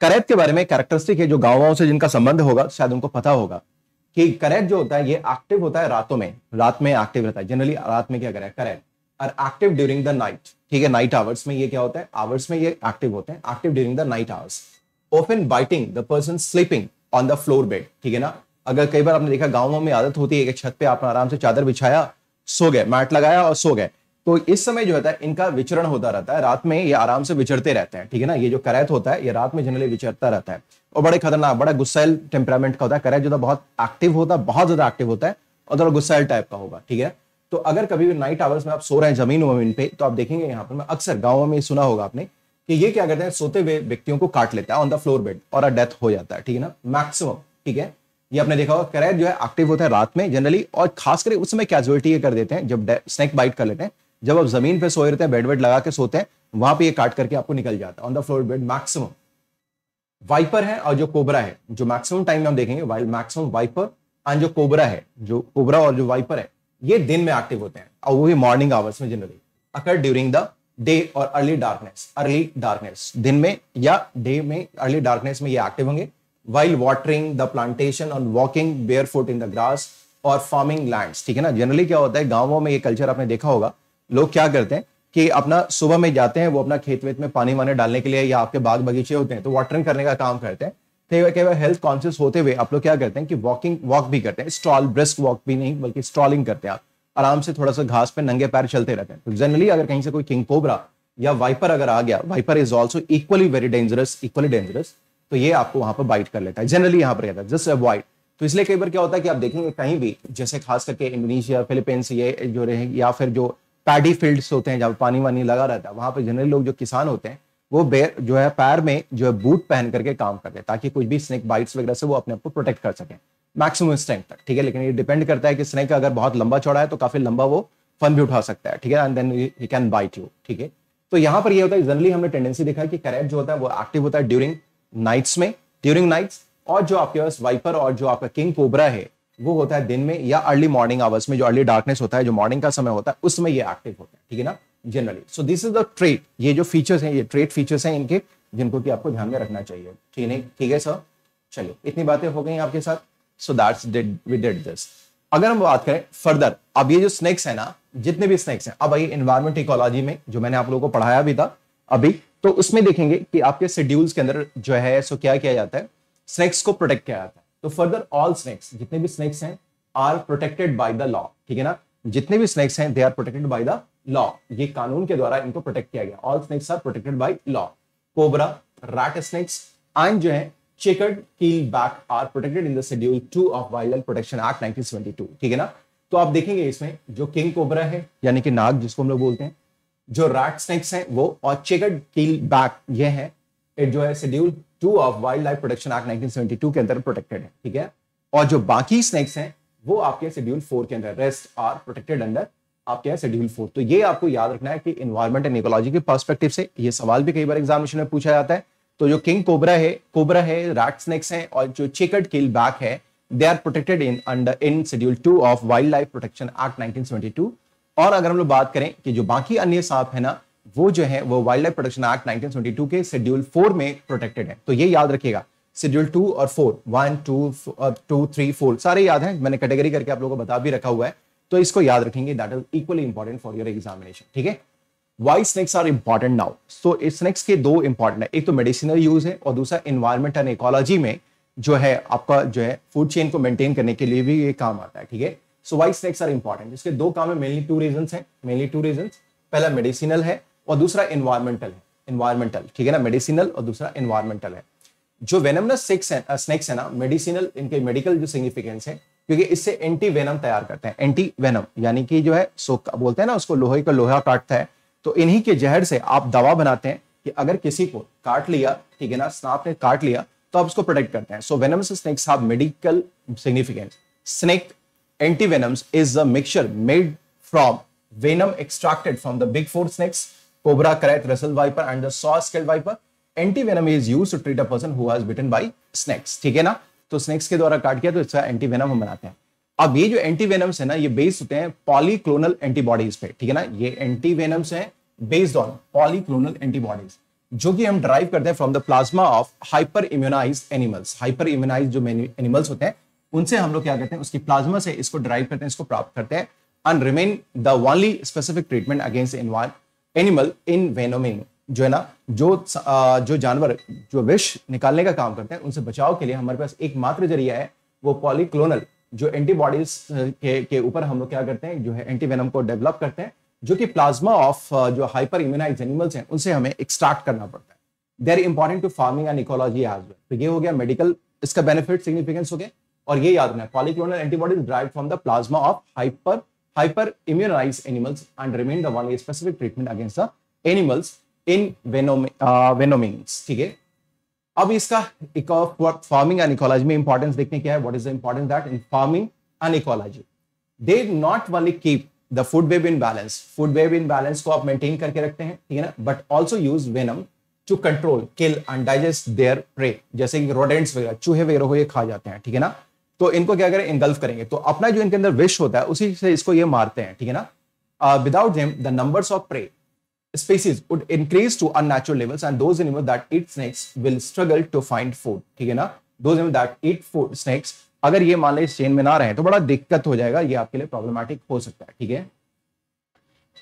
करैत के बारे में कैरेक्टरिस्टिक है जो गाँव से जिनका संबंध होगा शायद उनको पता होगा कि करेट जो होता है ये एक्टिव होता है रातों में रात में एक्टिव रहता है जनरली रात में क्या करें करेट और एक्टिव ड्यूरिंग द नाइट ठीक है नाइट आवर्स में ये क्या होता है आवर्स में ये एक्टिव होते हैं active during the night hours often biting the person sleeping on the floor bed ठीक है ना अगर कई बार आपने देखा गाँव में आदत होती है कि छत पे आपने आराम से चादर बिछाया सो गए मैट लगाया और सो गए तो इस समय जो होता है इनका विचरण होता रहता है रात में ये आराम से विचरते रहते हैं ठीक है ना ये जो करैत होता है ये रात में जनरली विचरता रहता है और बड़े खतरनाक बड़ा गुस्सैल टेम्परामेंट का होता है करैत जो बहुत एक्टिव होता है बहुत ज्यादा एक्टिव होता है और थोड़ा गुस्सैल टाइप का होगा ठीक है तो अगर कभी भी नाइट आवर्स में आप सो रहे हैं जमीन वमीन पे तो आप देखेंगे यहाँ पर मैं अक्सर गाँव में सुना होगा आपने कि ये क्या करते हैं सोते हुए व्यक्तियों को काट लेता है ऑन द फ्लोर बेड और डेथ हो जाता है ठीक है ना मैक्सिमम ठीक है ये आपने देखा होगा करैत जो है एक्टिव होता है रात में जनरली और खास उस समय कैजुअलिटी ये कर देते हैं जब स्नेक बाइट कर लेते हैं जब आप जमीन पे सोए रहते हैं बेड वेड लगा के सोते हैं वहां पे ये काट करके आपको निकल जाता है on the floor bed maximum viper है और जो कोबरा है जो मैक्सिमम टाइम हम देखेंगे मैक्सिमम वाइपर एंड जो कोबरा है जो कोबरा और जो वाइपर है ये दिन में एक्टिव होते हैं और वो भी मॉर्निंग आवर्स में generally occur during the day और अर्ली डार्कनेस अर्ली डार्कनेस दिन में या डे में अर्ली डार्कनेस में ये एक्टिव होंगे वाइल वाटरिंग द प्लांटेशन और walking bare foot in the grass और फार्मिंग लैंड ठीक है ना जनरली क्या होता है गाँवों में ये कल्चर आपने देखा होगा लोग क्या करते हैं कि अपना सुबह में जाते हैं वो अपना खेत वेत में पानी वाने डालने के लिए या आपके बाग बगीचे होते हैं तो वाटरिंग करने का काम करते हैं तो कई बार हेल्थ कॉन्शियस होते हुए आप लोग क्या करते हैं कि वॉकिंग वॉक भी करते हैं स्ट्रॉल ब्रिस्क वॉक भी नहीं बल्कि स्ट्रॉलिंग करते हैं आप आराम से थोड़ा सा घास पे नंगे पैर चलते रहते हैं तो जनरली अगर कहीं से कोई किंग कोबरा या वाइपर अगर आ गया viper is also equally very dangerous equally dangerous तो ये आपको वहां पर बाइट कर लेता है जनरली यहाँ पर रहता है जस्ट अवॉइड तो इसलिए कई बार क्या होता है कि आप देखेंगे कहीं भी जैसे खास करके इंडोनेशिया फिलीपींस ये जो रहे या फिर जो पैडी फील्ड्स होते हैं जहाँ पानी वानी लगा रहता है वहां पर जनरली लोग जो किसान होते हैं वो बेर जो है पैर में जो है बूट पहन करके काम करते हैं ताकि कुछ भी स्नेक बाइट्स वगैरह से वो अपने आप को प्रोटेक्ट कर सकें मैक्सिमम स्ट्रेंथ तक ठीक है लेकिन ये डिपेंड करता है कि स्नेक अगर बहुत लंबा चौड़ा है तो काफी लंबा वो फन भी उठा सकता है ठीक है and then you can bite you ठीक है तो यहाँ पर ये होता है जनरली हमने टेंडेंसी देखा कि करेट जो होता है वो एक्टिव होता है ड्यूरिंग नाइट्स में ड्यूरिंग नाइट्स और जो आपके पास वाइपर और जो आपका किंग कोबरा है वो होता है दिन में या अर्ली मॉर्निंग आवर्स में जो अर्ली डार्कनेस होता है जो मॉर्निंग का समय होता है उसमें ये एक्टिव होता है ठीक है ना generally so this is the trait ये जो फीचर्स हैं ये ट्रेट फीचर्स हैं इनके जिनको कि आपको ध्यान में रखना चाहिए ठीक है ठीक है सर चलिए इतनी बातें हो गई आपके साथ so that's did we did this अगर हम बात करें फर्दर अब ये जो स्नेक्स है ना जितने भी स्नेक्स हैं अब ये इन्वायरमेंट इकोलॉजी में जो मैंने आप लोगों को पढ़ाया भी था अभी तो उसमें देखेंगे कि आपके शेड्यूल्स के अंदर जो है सो क्या किया जाता है स्नेक्स को प्रोटेक्ट किया जाता है तो फर्दर ऑल स्नेक्स जितने भी स्नेक्स हैं are protected by the law ठीक है ना जितने भी स्नेक्स हैं they are protected by the law ये कानून के द्वारा इनको प्रोटेक्ट किया गया all snakes are protected by law cobra rat snakes and जो है checkered keelback are protected in the schedule two of wildlife protection act 1972 ठीक है ना तो आप देखेंगे इसमें जो किंग कोबरा है यानी कि नाग जिसको हम लोग बोलते हैं जो रैट स्नेक्स हैं वो और चेकर्ड कील बैक ये हैं जो है schedule two of wildlife protection act 1972 के अंदर प्रोटेक्टेड है ठीक है और जो बाकी स्नैक्स हैं वो आपके शेड्यूल फोर के अंदर रेस्ट आर प्रोटेक्टेड अंडर आपके यहाँ शेड्यूल फोर तो ये आपको याद रखना है कि इन्वायरमेंट एंड इकोलॉजी के पर्सपेक्टिव से ये सवाल भी कई बार एग्जामिनेशन में पूछा जाता है तो जो किंग कोबरा है कोबरा है रैट स्नेक्स हैं और जो चिकट किल बैक है they are protected in under in schedule two of wildlife protection act 1972 और अगर हम लोग बात करें कि जो बाकी अन्य सांप है ना वो जो है वो वाइल्ड लाइफ प्रोटेक्शन एक्ट 1972 के शेड्यूल फोर में प्रोटेक्टेड है तो ये याद रखिएगा शेड्यूल टू और four one two two three four सारे याद हैं मैंने कैटेगरी करके आप लोगों को बता भी रखा हुआ है तो इसको याद रखेंगे that is equally important for your examination ठीक है why snakes are important now so snakes के दो इंपॉर्टेंट है एक तो मेडिसिनल यूज है और दूसरा इन्वायरमेंट एंड इकोलॉजी में जो है आपका जो है फूड चेन को मेंटेन करने के लिए भी ये काम आता है ठीक है so why snakes are important इसके दो काम है मेनली टू रीजन है मेनली टू रीजन पहला मेडिसिनल है और दूसरा इन्वायरमेंटल है इन्वायरमेंटल ठीक है ना मेडिसिनल और दूसरा इन्वायरमेंटल है जो वेनमनस सिक्स है स्नेक्स है ना मेडिसिनल इनके मेडिकल जो सिग्निफिकेंस है क्योंकि इससे एंटी वेनम तैयार करते हैं एंटी वेनम यानी कि जो है सो बोलते हैं ना उसको लोहे का लोहा काटता है तो इन्हीं के जहर से आप दवा बनाते हैं कि अगर किसी को काट लिया ठीक है ना स्नाप ने काट लिया तो आप उसको प्रोटेक्ट करते हैं so venom snakes have medical significance snake anti venoms is a mixture made from venom extracted from the big four snakes Cobra, Crete, Russell Viper and the Saw Scale Viper. Antivenom is used to treat a person who has bitten by snakes. ठीक है ना तो snacks के द्वारा काट किया तो इसका एंटीवेनम हम बनाते हैं अब ये जो एंटीवेनम्स है ना ये बेस्ड होते हैं पॉलीक्लोनल एंटीबॉडीज पे ठीक है ना ये एंटीवेनम्स हैं बेस्ड ऑन पॉलीक्लोनल एंटीबॉडीज जो कि हम ड्राइव करते हैं from the plasma of hyper immunize animals hyper immunize जो एनिमल्स होते हैं उनसे हम लोग क्या करते हैं उसकी प्लाज्मा से इसको ड्राइव करते हैं इसको प्राप्त करते हैं and remain the only specific treatment against animal envenoming जो है ना जो जो जानवर जो विष निकालने का काम करते हैं उनसे बचाव के लिए हमारे पास एकमात्र जरिया है वो पॉलीक्लोनल जो एंटीबॉडीज के के ऊपर हम लोग क्या करते हैं जो है एंटीवेनम को डेवलप करते हैं जो कि प्लाज्मा ऑफ जो हाइपर इम्यूनाइज एनिमल्स हैं उनसे हमें एक्सट्रैक्ट करना पड़ता है there important to farming and ecology as well तो ये हो गया मेडिकल इसका बेनिफिट सिग्निफिकेंस हो गया और ये याद रखना polyclonal antibodies drive from the plasma of hyper hyperimmunize animals and remain the only specific treatment against the animals in venom, uh, venomings. ठीक है अब इसका फार्मिंग एंड इकोलॉजी में इंपॉर्टेंस देखने क्या है what is the importance that in farming and ecology they not only keep the food web in balance food web in balance को आप मेंटेन करके रखते हैं ठीक है ना but also use venom to control kill and digest their prey जैसे कि रोडेंट्स वगैरह चूहे वगैरह को ये खा जाते हैं ठीक है ना तो इनको क्या करें इंगल्फ करेंगे तो अपना जो इनके अंदर विश होता है उसी से इसको ये मारते हैं ठीक है ना without him the numbers of prey species would increase to unnatural levels and those animals that eat snakes will struggle to find food ठीक है ना those animals that eat food snakes अगर ये मान लें चेन में ना रहे तो बड़ा दिक्कत हो जाएगा ये आपके लिए प्रॉब्लमेटिक हो सकता है ठीक है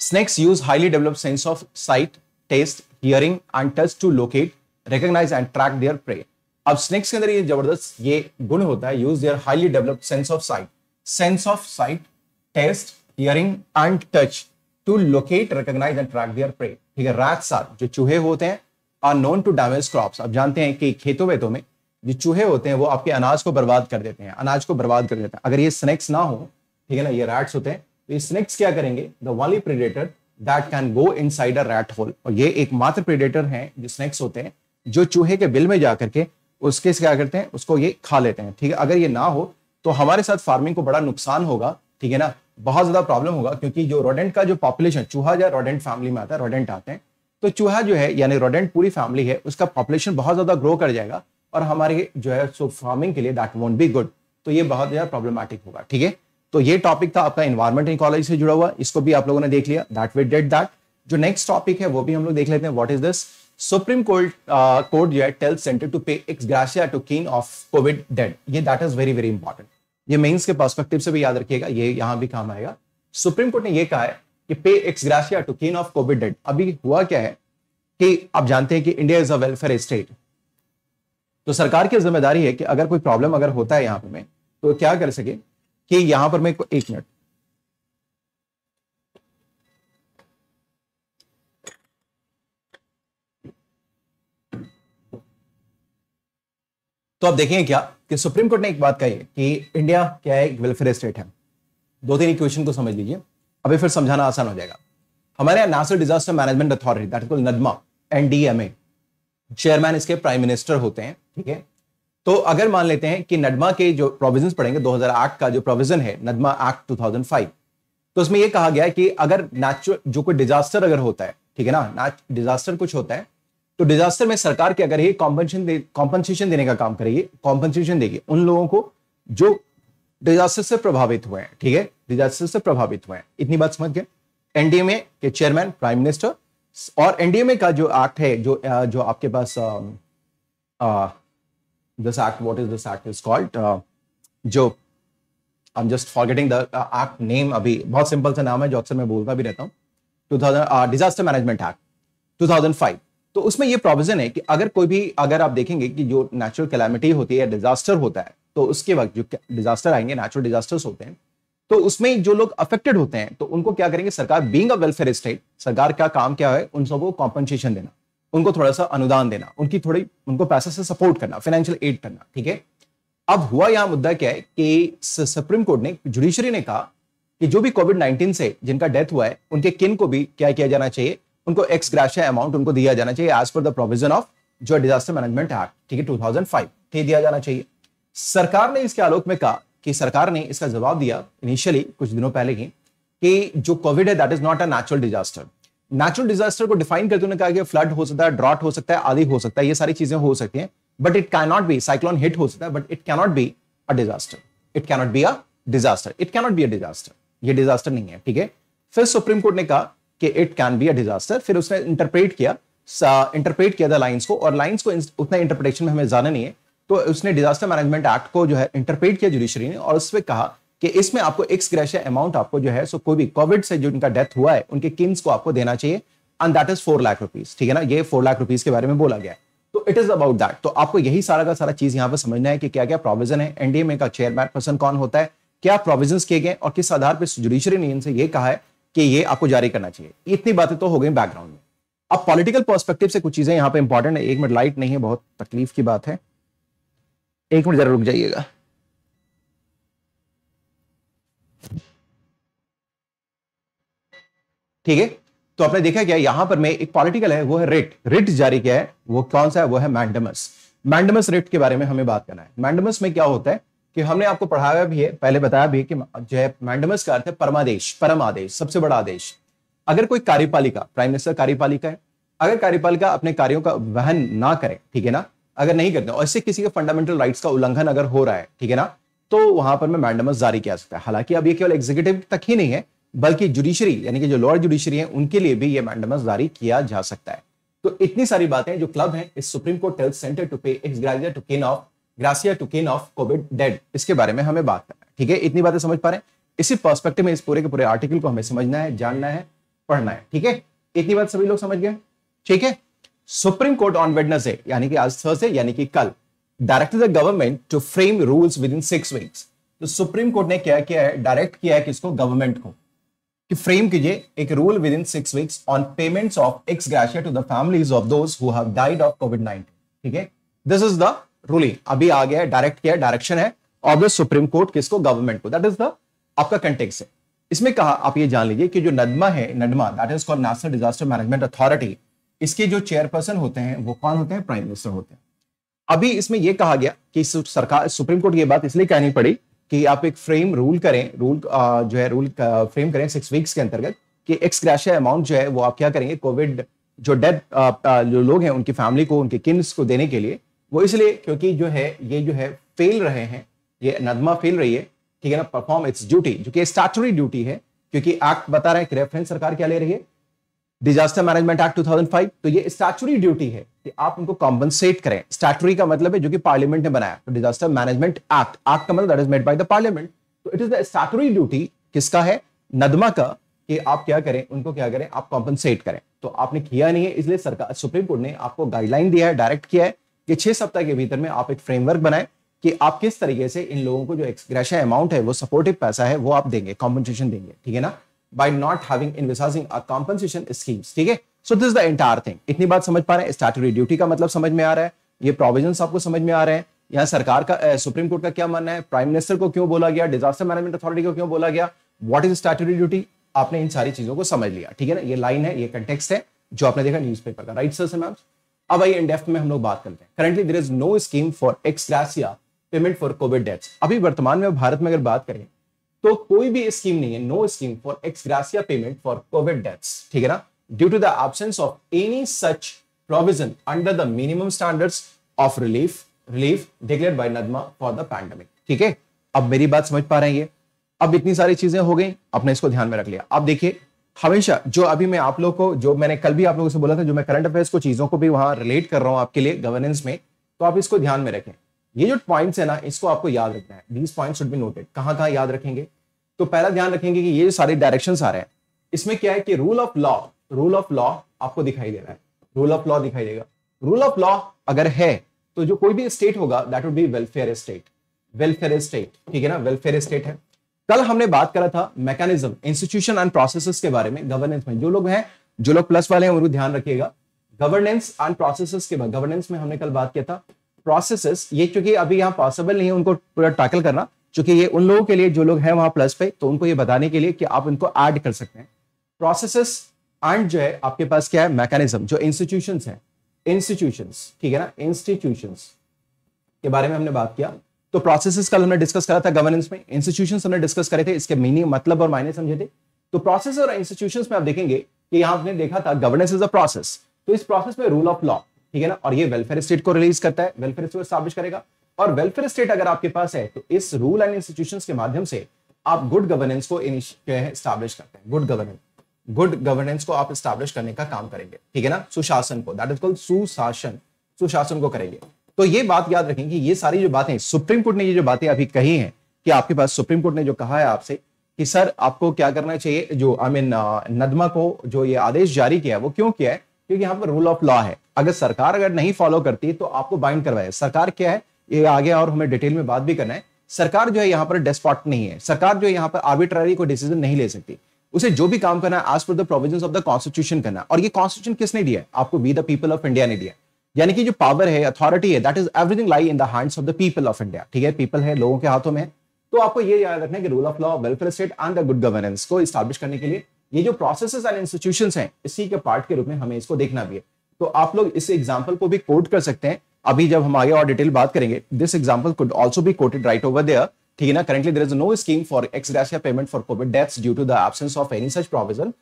snakes use highly develop sense of sight taste hearing and touch to locate recognize and track their prey अब स्नेक्स के अंदर ये जबरदस्त ये गुण होता है use their highly developed sense of sight sense of sight taste hearing and touch to locate recognize and track their prey ठीक है रात साथ जो चूहे होते हैं are known to damage crops आप जानते हैं कि खेतों वेतों में जो चूहे होते हैं वो आपके अनाज को बर्बाद कर देते हैं अनाज को बर्बाद कर देते हैं अगर ये स्नेक्स ना हो ठीक है ना ये रैट्स होते हैं तो ये स्नेक्स क्या करेंगे द वाली predator that can go inside a rat hole और ये एकमात्र प्रीडेटर हैं जो स्नेक्स होते हैं जो चूहे के बिल में जाकर के उसके क्या करते हैं उसको ये खा लेते हैं ठीक है अगर ये ना हो तो हमारे साथ फार्मिंग को बड़ा नुकसान होगा ठीक है ना बहुत ज्यादा प्रॉब्लम होगा क्योंकि जो रोडेंट का जो पॉपुलेशन चूहा जो रोडेंट फैमिली में आता है रोडेंट आते हैं तो चूहा जो है यानी रोडेंट पूरी फैमिली है उसका पॉपुलेशन बहुत ज्यादा ग्रो कर जाएगा और हमारे जो है सो फार्मिंग के लिए दैट वॉन्ट बी गुड तो ये बहुत ज्यादा प्रॉब्लमैटिक होगा ठीक है तो ये टॉपिक था आपका इन्वायरमेंट इकोलॉजी से जुड़ा हुआ इसको भी आप लोगों ने देख लिया दैट वी डेट दैट जो नेक्स्ट टॉपिक है वो भी हम लोग देख लेते हैं what is this supreme court court जो है tells centre to pay ex gratia to kin of covid dead ये that is very very important ये मेंस के पर्सपेक्टिव से भी याद रखिएगा ये यहां भी काम आएगा सुप्रीम कोर्ट ने ये कहा है कि pay ex gratia to kin of covid dead अभी हुआ क्या है कि आप जानते हैं कि India is a welfare state तो सरकार की जिम्मेदारी है कि अगर कोई प्रॉब्लम अगर होता है यहां पर में तो क्या कर सके कि यहां पर मैं एक मिनट तो आप देखेंगे क्या कि सुप्रीम कोर्ट ने एक बात कही कि इंडिया क्या है वेलफेयर स्टेट है दो तीन इक्वेशन को समझ लीजिए अभी फिर समझाना आसान हो जाएगा हमारे यहाँ national disaster management authority that NDMA NDMA chairman इसके प्राइम मिनिस्टर होते हैं ठीक है तो अगर मान लेते हैं कि नडमा के जो प्रोविजन पढ़ेंगे दो का जो प्रोविजन है नदमा एक्ट टू तो उसमें यह कहा गया है कि अगर नेचुरल जो कोई डिजास्टर अगर होता है ठीक है ना डिजास्टर कुछ होता है तो डिजास्टर में सरकार क्या करेगी कॉम्पनसेशन दे, कॉम्पनसेशन देने का काम करेगी कॉम्पनसेशन देगी उन लोगों को जो डिजास्टर से प्रभावित हुए हैं ठीक है डिजास्टर से प्रभावित हुए हैं इतनी बात समझ गए एनडीएमए के चेयरमैन प्राइम मिनिस्टर और एनडीएमए का जो एक्ट है जो जो आपके पास this act what is this act is called जो I am just forgetting the act name अभी बहुत सिंपल सा नाम है जो अक्सर मैं बोलता भी रहता हूँ to disaster management act two thousand five तो उसमें ये प्रोविजन है कि अगर कोई भी अगर आप देखेंगे कि जो नेचुरल कैलामिटी होती है डिजास्टर होता है तो उसके वक्त जो डिजास्टर आएंगे नेचुरल डिजास्टर्स होते हैं तो उसमें जो लोग अफेक्टेड होते हैं तो उनको क्या करेंगे सरकार बींग अ वेलफेयर स्टेट सरकार का काम क्या है उन सबको कॉम्पनसेशन देना उनको थोड़ा सा अनुदान देना उनकी थोड़ी उनको पैसे से सपोर्ट करना फाइनेंशियल एड करना ठीक है अब हुआ यहां मुद्दा क्या है कि सुप्रीम कोर्ट ने जुडिशरी ने कहा कि जो भी कोविड 19 से जिनका डेथ हुआ है उनके किन को भी क्या किया जाना चाहिए उनको एक्स ग्राशिया अमाउंट उनको दिया जाना चाहिए as per the provision of जो डिजास्टर मैनेजमेंट एक्ट ठीक है 2005 थाउजेंड तो दिया जाना चाहिए सरकार ने इसके आलोक में कहा कि सरकार ने इसका जवाब दिया इनिशियली कुछ दिनों पहले ही कि जो कोविड है that is not a natural disaster natural disaster को डिफाइन करते हुए कहा कि फ्लड हो सकता है ड्रॉट हो सकता है आदि हो सकता है ये सारी चीजें हो सकती हैं but it can not be cyclone hit हो सकता है but it cannot be a disaster it cannot be a disaster it cannot be a disaster ये डिजास्टर नहीं है ठीक है फिर सुप्रीम कोर्ट ने कहा कि it can be a disaster फिर उसने इंटरप्रेट किया इंटरप्रेट किया था लाइंस को और लाइंस को उतना इंटरप्रिटेशन में हमें जाना नहीं है तो उसने डिजास्टर मैनेजमेंट एक्ट को जो है इंटरप्रेट किया जुडिशरी ने और उसमें कहा कि इसमें आपको एक्स ग्रेशिया अमाउंट आपको जो है सो कोई भी कोविड से जो इनका डेथ हुआ है उनके किन्स को आपको देना चाहिए and that is four lakh rupees ठीक है ना ये फोर लाख रुपीज के बारे में बोला गया तो इट इज अबाउट दैट तो आपको यही सारा का सारा चीज यहाँ पर समझना है कि क्या क्या प्रोविजन है एनडीएमए का चेयरमैन पर्सन कौन होता है क्या प्रोविजन किए गए और किस आधार पर जुडिशरी ने इनसे ये कहा है कि ये आपको जारी करना चाहिए इतनी बातें तो हो गई बैकग्राउंड में अब पॉलिटिकल पर्सपेक्टिव से कुछ चीजें यहां पे इंपॉर्टेंट है एक मिनट लाइट नहीं है बहुत तकलीफ की बात है एक मिनट जरा रुक जाइएगा ठीक है तो आपने देखा क्या यहां पर मैं एक पॉलिटिकल है वो है रिट रिट जारी किया है वो कौन सा है वो है मैंडमस मैंडमस रिट के बारे में हमें बात करना है मैंडमस में क्या होता है कि हमने आपको पढ़ाया भी है पहले बताया भी कि जो है मैंडमस का अर्थ है परमादेश परमादेश सबसे बड़ा आदेश अगर कोई कार्यपालिका प्राइम मिनिस्टर कार्यपालिका है अगर कार्यपालिका अपने कार्यों का वहन ना करे ठीक है ना अगर नहीं करते और इससे किसी के फंडामेंटल राइट्स का उल्लंघन अगर हो रहा है ठीक है ना तो वहां पर मैं मैंडमस जारी किया सकता है हालांकि अब ये केवल एग्जीक्यूटिव तक ही नहीं है बल्कि जुडिशरी यानी कि जो लोअर जुडिशरी है उनके लिए भी ये मैंडमस जारी किया जा सकता है तो इतनी सारी बातें जो क्लब है इस supreme court tells centre to pay ex gratia to kin of gratia to kin of covid dead इसके बारे में हमें बात करना है ठीक है इतनी बातें समझ पा रहे हैं इसी पर्सपेक्टिव में इस पूरे के पूरे आर्टिकल को हमें समझना है जानना है पढ़ना है ठीक है इतनी बात सभी लोग समझ गए ठीक है सुप्रीम कोर्ट ऑन वेडनेसडे यानी कि आज थर्सडे यानी कि कल direct the government to frame rules within six weeks तो सुप्रीम कोर्ट ने क्या किया है डायरेक्ट किया है किसको गवर्नमेंट को कि फ्रेम कीजिए एक rule within six weeks on payments of ex gratia to the families of those who have died of covid 19 ठीक है दिस इज द रूलिंग अभी आ गया है डायरेक्ट किया डायरेक्शन है ऑफ द सुप्रीम कोर्ट किसको गवर्नमेंट को that is the आपका कंटेक्स है इसमें कहा आप ये जान लीजिए कि जो नदमा है NDMA that is called national disaster management authority इसके जो चेयरपर्सन होते हैं वो कौन होते हैं प्राइम मिनिस्टर होते हैं अभी इसमें ये कहा गया कि सरकार सुप्रीम कोर्ट ये बात इसलिए कहनी पड़ी कि आप एक फ्रेम रूल करें रूल जो है रूल फ्रेम करें सिक्स वीक्स के अंतर्गत कि एक्स क्रैश अमाउंट जो है वो आप क्या करेंगे कोविड जो डेथ जो लोग हैं उनकी फैमिली को उनके किन्स को देने के लिए वो इसलिए क्योंकि जो है ये जो है फेल रहे हैं ये नदमा फेल रही है ठीक है ना परफॉर्म इट्स ड्यूटी जो कि स्टैचुरी ड्यूटी है क्योंकि एक्ट बता रहा है कि रेफरेंस सरकार क्या ले रही है डिजास्टर मैनेजमेंट एक्ट 2005 तो ये स्टैचुरी ड्यूटी है कि आप उनको कॉम्पनसेट करें स्टैचुरी का मतलब है जो कि पार्लियामेंट ने बनाया तो डिजास्टर मैनेजमेंट एक्ट एक्ट का मतलब that is made by the parliament तो it is the statutory duty किसका है नदमा का कि आप क्या करें उनको क्या करें आप कॉम्पनसेट करें तो आपने किया नहीं है इसलिए सरकार सुप्रीम कोर्ट ने आपको गाइडलाइन दिया है डायरेक्ट किया है कि छह सप्ताह के भीतर में आप एक फ्रेमवर्क बनाए कि आप किस तरीके से इन लोगों को जो एक्सग्रेशन अमाउंट है वो सपोर्टिव पैसा है वो आप देंगे कॉम्पनसेशन देंगे ठीक है ना by not having envisaging a compensation schemes ठीक है so this the entire thing इतनी बात समझ पा रहे हैं स्टैटरी ड्यूटी का मतलब समझ में आ रहा है ये प्रोविजन आपको समझ में आ रहे हैं यहाँ सरकार का सुप्रीम कोर्ट का क्या मानना है प्राइम मिनिस्टर को क्यों बोला गया डिजास्टर मैनेजमेंट अथॉरिटी को क्यों बोला गया वॉट इज स्टैटरी ड्यूटी आपने इन सारी चीजों को समझ लिया ठीक है ना ये लाइन है ये कंटेक्स है जो आपने देखा पेपर का राइट सर से मैम अब आइए इंडेप्थ में हम लोग बात करते हैं currently there is no scheme for ex gratia payment for covid death अभी वर्तमान में भारत में अगर बात करें तो कोई भी स्कीम नहीं है no scheme for ex gratia payment for covid death ठीक है ना due to the absence of any such provision under the minimum standards of relief relief declare by NDMA for the pandemic ठीक है अब मेरी बात समझ पा रहे हैं ये अब इतनी सारी चीजें हो गई अपने इसको ध्यान में रख लिया अब देखिए हमेशा जो अभी मैं आप लोग को जो मैंने कल भी आप लोगों से बोला था जो मैं करंट अफेयर्स को चीजों को भी वहां रिलेट कर रहा हूं आपके लिए गवर्नेंस में तो आप इसको ध्यान में रखें ये जो पॉइंट्स है ना इसको आपको याद रखना है these point should be noted कहाँ कहाँ याद रखेंगे तो पहला ध्यान रखेंगे कि ये जो सारे डायरेक्शन आ रहे हैं इसमें क्या है कि rule of law rule of law आपको दिखाई दे रहा है रूल ऑफ लॉ दिखाई देगा रूल ऑफ लॉ अगर है तो जो कोई भी स्टेट होगा that would be welfare state welfare state ठीक है ना वेलफेयर स्टेट है कल हमने बात करा था मैकेनिज्म इंस्टीट्यूशन एंड प्रोसेसेस के बारे में गवर्नेंस में जो लोग हैं जो लोग प्लस वाले हैं उनको ध्यान रखिएगा गवर्नेंस एंड प्रोसेसेस के बारे गवर्नेंस में हमने कल बात किया था प्रोसेसेस ये चूंकि अभी यहाँ पॉसिबल नहीं है उनको पूरा टैकल करना चूंकि ये उन लोगों के लिए जो लोग हैं वहां प्लस पे तो उनको ये बताने के लिए कि आप उनको ऐड कर सकते हैं प्रोसेसेस एंड जो है आपके पास क्या है मैकेनिज्म जो इंस्टीट्यूशन है इंस्टीट्यूशन ठीक है ना इंस्टीट्यूशन के बारे में हमने बात किया तो प्रोसेस कल हमने डिस्कस करा था गवर्नेंस में इंस्टीट्यूशन हमने डिस्कस करे थे इसके मीनिंग मतलब और मायने समझे थे तो प्रोसेस और इंस्टीट्यूशन में आप देखेंगे कि यहां आपने देखा था गवर्नेंस इज अ प्रोसेस तो इस प्रोसेस में रूल ऑफ लॉ ठीक है ना और ये वेलफेयर स्टेट को रिलीज करता है वेलफेयर स्टेट स्टैब्लिश करेगा और वेलफेयर स्टेट अगर आपके पास है तो इस रूल एंड इंस्टीट्यूशन के माध्यम से आप गुड गवर्नेंस को स्टैब्लिश करते हैं गुड गवर्नेंस गुड गवर्नेंस को आप स्टैब्लिश करने का काम करेंगे ठीक है ना सुशासन को दैट इज कॉल्ड सुशासन सुशासन को करेंगे तो ये बात याद रखें कि ये सारी जो बातें सुप्रीम कोर्ट ने ये जो बातें अभी कही हैं कि आपके पास सुप्रीम कोर्ट ने जो कहा है आपसे कि सर आपको क्या करना चाहिए जो आई मीन नदमा को जो ये आदेश जारी किया है वो क्यों किया है क्योंकि यहाँ पर रूल ऑफ लॉ है अगर सरकार अगर नहीं फॉलो करती तो आपको बाइंड करवाए सरकार क्या है ये आगे और हमें डिटेल में बात भी करना है सरकार जो है यहाँ पर डेस्पॉट नहीं है सरकार जो है यहाँ पर आर्बिट्ररी को डिसीजन नहीं ले सकती उसे जो भी काम करना है as per the provision of the constitution करना और ये कॉन्स्टिट्यूशन किसने दिया आपको by the people of India ने दिया यानी कि जो पावर है अथॉरिटी है that is everything lie in the hands of the people of India ठीक है पीपल है लोगों के हाथों में तो आपको ये याद रखना है कि rule of law welfare state and the good governance को स्टैब्लिश करने के लिए ये जो प्रोसेस एंड इंस्टीट्यूशन हैं इसी के पार्ट के रूप में हमें इसको देखना भी है तो आप लोग इस एग्जाम्पल को भी कोट कर सकते हैं अभी जब हम आगे और डिटेल बात करेंगे दिस एग्जाम्पल कुड ऑल्सो भी कोटेड राइट ओवर देयर ठीक है ना currently there is no scheme for ex gratia payment for Covid deaths due to the absence of any such provision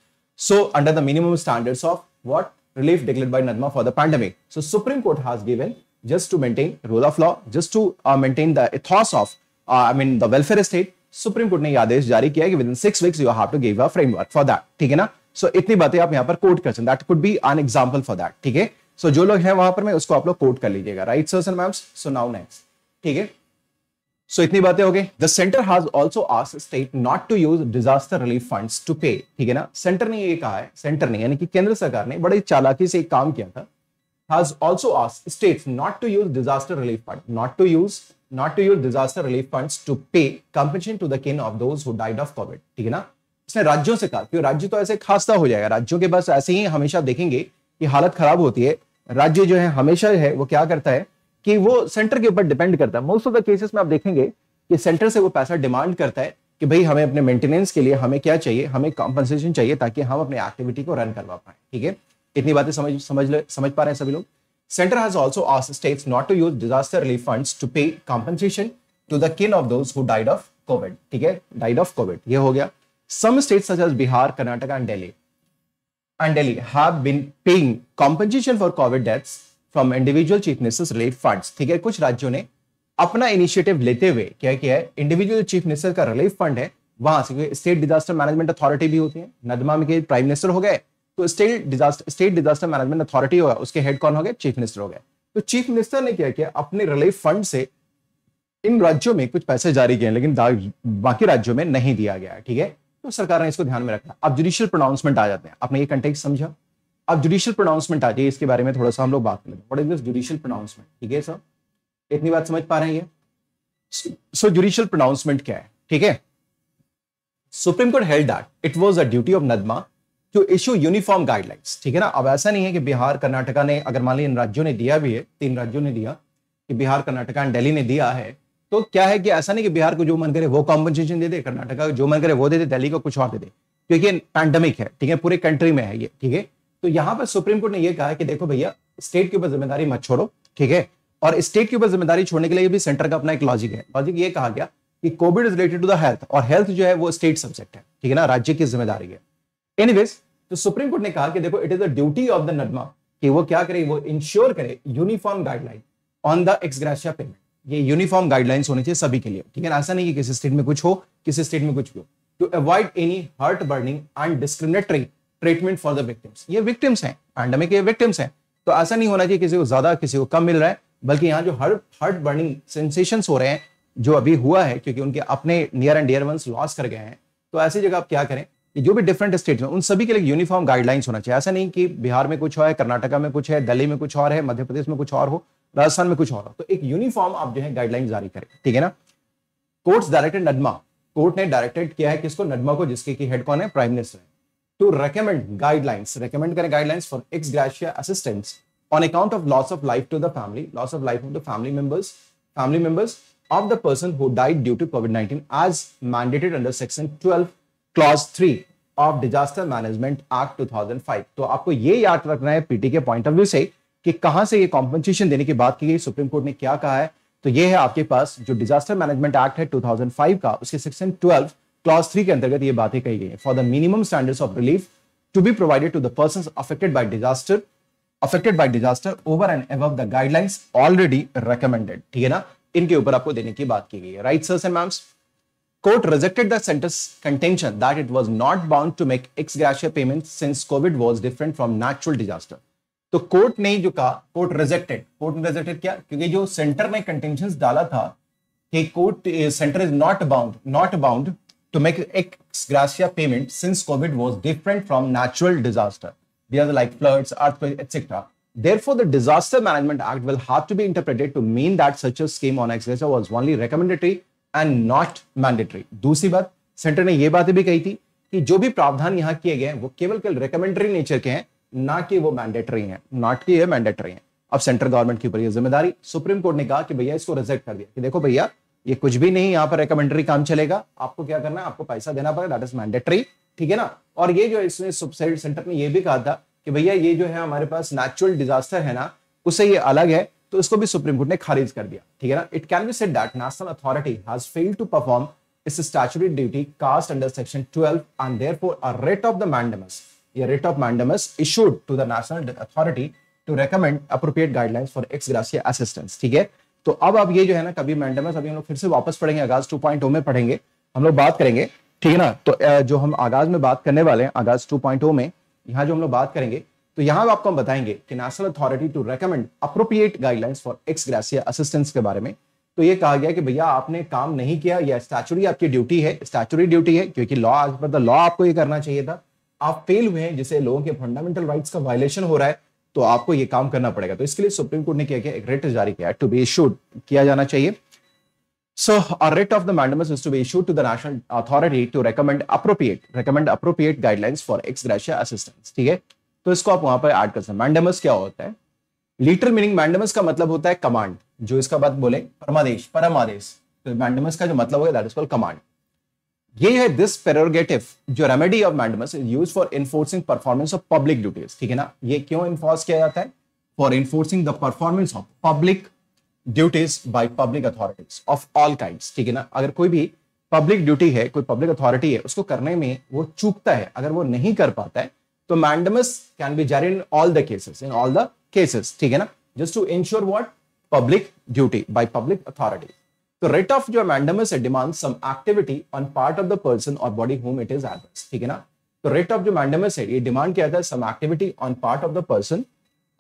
so under the minimum standards of what relief declared by Nadma for the pandemic. So Supreme Court has given just to maintain rule of law, just to uh, maintain the ethos of, uh, I mean, the welfare state. Supreme court ने यह आदेश जारी किया कि within six weeks you have to give a framework for that ठीक है ना सो so, इतनी बातें आप यहाँ पर कोट कर सकते that could be an example for that ठीक है सो जो लोग हैं वहां पर मैं उसको आप लोग कोट कर लीजिएगा right sir ma'ams so now next ठीक है सो इतनी बातें हो गई the centre has also ask state not to use disaster relief funds to pay ठीक है ना सेंटर ने ये कहा है सेंटर ने यानी कि केंद्र सरकार ने बड़ी चालाकी से एक काम किया था has also ask states not to use disaster relief fund not to use not to use disaster relief funds to pay compensation to the kin of those who died of Covid ठीक है ना इसने राज्यों से कहा कि राज्य तो ऐसे खासा हो जाएगा राज्यों के पास ऐसे ही हमेशा देखेंगे कि हालत खराब होती है राज्य जो है हमेशा है वो क्या करता है कि वो सेंटर के ऊपर डिपेंड करता है मोस्ट ऑफ द केसेस में आप देखेंगे कि सेंटर से वो पैसा डिमांड करता है कि भाई हमें अपने मेंटेनेंस के लिए हमें क्या चाहिए हमें कॉम्पनसेशन चाहिए ताकि हम अपने एक्टिविटी को रन करवा पाए ठीक है इतनी बातें समझ समझ ले, समझ पा रहे हैं सभी लोग centre has also asked states not to use disaster relief fund to pay compensation to the kin of those who died of Covid ठीक है डाइड ऑफ कोविड ये हो गया some state such as Bihar Karnataka and Delhi and Delhi have been paying compensation for Covid deaths from individual chief ministers relief fund ठीक है कुछ राज्यों ने अपना इनिशिएटिव लेते हुए क्या किया है इंडिविजुअल चीफ मिनिस्टर का रिलीफ फंड है वहां से स्टेट डिजास्टर मैनेजमेंट अथॉरिटी भी होती है नदमा में के प्राइम मिनिस्टर हो गए तो state disaster state disaster management authority होगा उसके हेड कौन हो गए चीफ मिनिस्टर हो गए तो चीफ मिनिस्टर ने क्या किया अपने रिलीफ फंड से इन राज्यों में कुछ पैसे जारी किए लेकिन बाकी राज्यों में नहीं दिया गया ठीक है तो सरकार ने इसको ध्यान में रखा अब जुडिशियल प्रोनाउंसमेंट आ जाते हैं आपने ये कंटेक्ट समझा अब जुडिशियल प्रोनाउंसमेंट आ जाइए इसके बारे में थोड़ा सा हम लोग बात करेंगे what is this judicial pronouncement ठीक है सर इतनी बात समझ पा रहे हैं ये सो जुडिशियल प्रोनाउंसमेंट क्या है ठीक है Supreme Court held that it was a duty of NDMA to issue uniform guidelines ठीक है ना अब ऐसा नहीं है कि बिहार कर्नाटका ने अगर मान ली इन राज्यों ने दिया भी है तीन राज्यों ने दिया कि बिहार कर्नाटका एंड दिल्ली ने दिया है तो क्या है कि ऐसा नहीं कि बिहार को जो मन करे वो कॉम्पनसेशन दे दे कर्नाटका को जो मन करे वो दे दे दिल्ली को कुछ और दे दे क्योंकि पैंडमिक है ठीक है पूरे कंट्री में है ये ठीक है तो यहां पर सुप्रीम कोर्ट ने यह कहा कि देखो भैया स्टेट के ऊपर जिम्मेदारी मत छोड़ो ठीक है और स्टेट के ऊपर जिम्मेदारी छोड़ने के लिए भी सेंटर का अपना एक लॉजिक है लॉजिक ये कहा गया कि Covid is related to the health और हेल्थ जो है वो स्टेट सब्जेक्ट है ठीक है ना राज्य की जिम्मेदारी है एनीवेज तो सुप्रीम कोर्ट ने कहा कि देखो it is the duty of the NDMA कि वो क्या करे वो इंश्योर करे uniform guideline on the ex gratia payment ये यूनिफॉर्म गाइडलाइंस होनी चाहिए सभी के लिए ठीक है ऐसा नहीं कि किसी स्टेट में कुछ हो किसी स्टेट में कुछ भी हो to avoid any heart burning and discriminatory treatment for the victims ये विक्टिम्स हैं पैंडमिक ये विक्टिम्स हैं तो ऐसा नहीं होना चाहिए किसी को ज्यादा किसी को कम मिल रहा है बल्कि यहाँ जो हर हर्ट बर्निंग सेंसेशंस हो रहे हैं जो अभी हुआ है क्योंकि उनके अपने near and dear ones loss कर गए हैं तो ऐसी जगह आप क्या करें कि जो भी डिफरेंट स्टेट में उन सभी के लिए यूनिफॉर्म गाइडलाइंस होना चाहिए ऐसा नहीं कि बिहार में कुछ है कर्नाटका में कुछ है दिल्ली में कुछ और है मध्य प्रदेश में कुछ और हो राजस्थान में कुछ और हो तो एक यूनिफॉर्म आप जो है गाइडलाइन जारी करें ठीक है ना कोर्ट डायरेक्टेड नडमा कोर्ट ने डायरेक्टेड किया है किसको नडमा को जिसके की हेड कौन है प्राइम मिनिस्टर है to recommend guidelines, recommend guidelines for ex gratia assistance on account of loss of life to the family, loss of life of the family members, family members of the person who died due to COVID-19 as mandated under section 12 clause 3 of disaster management act 2005 तो आपको ये याद रखना है PT के point of view से कि कहां से ये कॉम्पनसेशन देने की बात की गई सुप्रीम कोर्ट ने क्या कहा है तो ये है आपके पास जो डिजास्टर मैनेजमेंट एक्ट है 2005 का उसके सेक्शन 12 क्लास थ्री के अंतर्गत ये बातें कही गई for the minimum standards of relief to be provided to the person affected by disaster affected by disaster over and above the guidelines already recommended ठीक है ना इनके ऊपर आपको देने की बात की गई है right sirs and ma'ams Court rejected the center's contention that it was not bound to make ex gratia payments since COVID was different from natural disaster. तो कोर्ट ने जो कहा कोर्ट रिजेक्टेड कोर्ट ने रिजेक्टेड किया क्योंकि जो centre ने contention डाला था कि court centre is not bound not bound to make ex gratia payment since COVID was different from natural disaster. These are like floods, earthquakes, etc. Therefore, the Disaster Management Act will have to be interpreted to mean that such a scheme on ex gratia was only recommendatory and not mandatory. दूसरी बात centre ने ये बातें भी कही थी कि जो भी प्रावधान यहाँ किए गए हैं वो केवल केवल रिकमेंडरी नेचर के हैं ना कि वो मैंडेटरी हैं नॉट कि ये मैंडेटरी हैं अब सेंट्रल गवर्नमेंट के ऊपर ये जिम्मेदारी सुप्रीम कोर्ट ने कहा कि भैया इसको रिजेक्ट कर दिया कि देखो भैया ये कुछ भी नहीं यहाँ पर रिकमेंडरी काम चलेगा आपको क्या करना है आपको पैसा देना पड़ेगा दैट इज मैंडेटरी ठीक है ना और ये जो इसने सब्सिडी सेंटर ने ये भी कहा था कि भैया ये जो है हमारे पास नेचुरल डिजास्टर है ना उससे ये अलग है तो इसको भी सुप्रीम कोर्ट ने खारिज कर दिया ठीक है ना it can be said that national authority has failed to perform its statutory duty cast under section 12 and therefore a writ of the mandamus ये writ of mandamus issued to the national authority to recommend appropriate guidelines for ex gratia assistance ठीक है तो अब आप ये जो है ना कभी मेंटेमेंस अभी हम लोग फिर से वापस पढ़ेंगे आगाज टू पॉइंट में पढ़ेंगे हम लोग बात करेंगे ठीक है ना तो जो हम आगाज में बात करने वाले हैं आगाज टू पॉइंट में यहाँ जो हम लोग बात करेंगे तो यहाँ आपको हम बताएंगे कि national authority to recommend appropriate guidelines for ex gratia assistance के बारे में तो ये कहा गया कि भैया आपने काम नहीं किया या स्टैचुरी आपकी ड्यूटी है स्टैचुरी ड्यूटी है क्योंकि लॉ आज पर लॉ तो आपको ये करना चाहिए था आप फेल हुए हैं जिसे लोगों के फंडामेंटल राइट्स का वायलेशन हो रहा है तो आपको ये काम करना पड़ेगा तो इसके लिए सुप्रीम कोर्ट ने क्या किया एक रेट जारी किया टू बी इशूड किया जाना चाहिए so a writ of the mandamus to be be to the national authority to recommend appropriate recommend appropriate appropriate for ex gratia assistance ठीक है तो इसको आप वहां पर एड कर सकते हैं मैंडमस क्या होता है लिटरल मीनिंग मैंडमस का मतलब होता है कमांड जो इसका बात बोले परमादेश परमादेश तो मैंडमस का जो मतलब होगा दैट इज कॉल्ड कमांड ये है दिस पेरोगेटिव जो remedy of mandamus is use for enforcing performance of public duties ठीक है ना ये क्यों इन्फोर्स किया जाता है for enforcing the performance of public duties by public authorities of all kind ठीक है ना अगर कोई भी पब्लिक ड्यूटी है कोई पब्लिक अथॉरिटी है उसको करने में वो चूकता है अगर वो नहीं कर पाता है तो मैंडमस कैन बी जारी in all the cases in all the cases ठीक है ना just to ensure what public duty by public authority तो रेट ऑफ जो मैंडमस है demand some activity on part of the person और body whom it is adverse ठीक है ना तो रेट ऑफ जो मैंडमस है ये डिमांड क्या है some activity on part of the person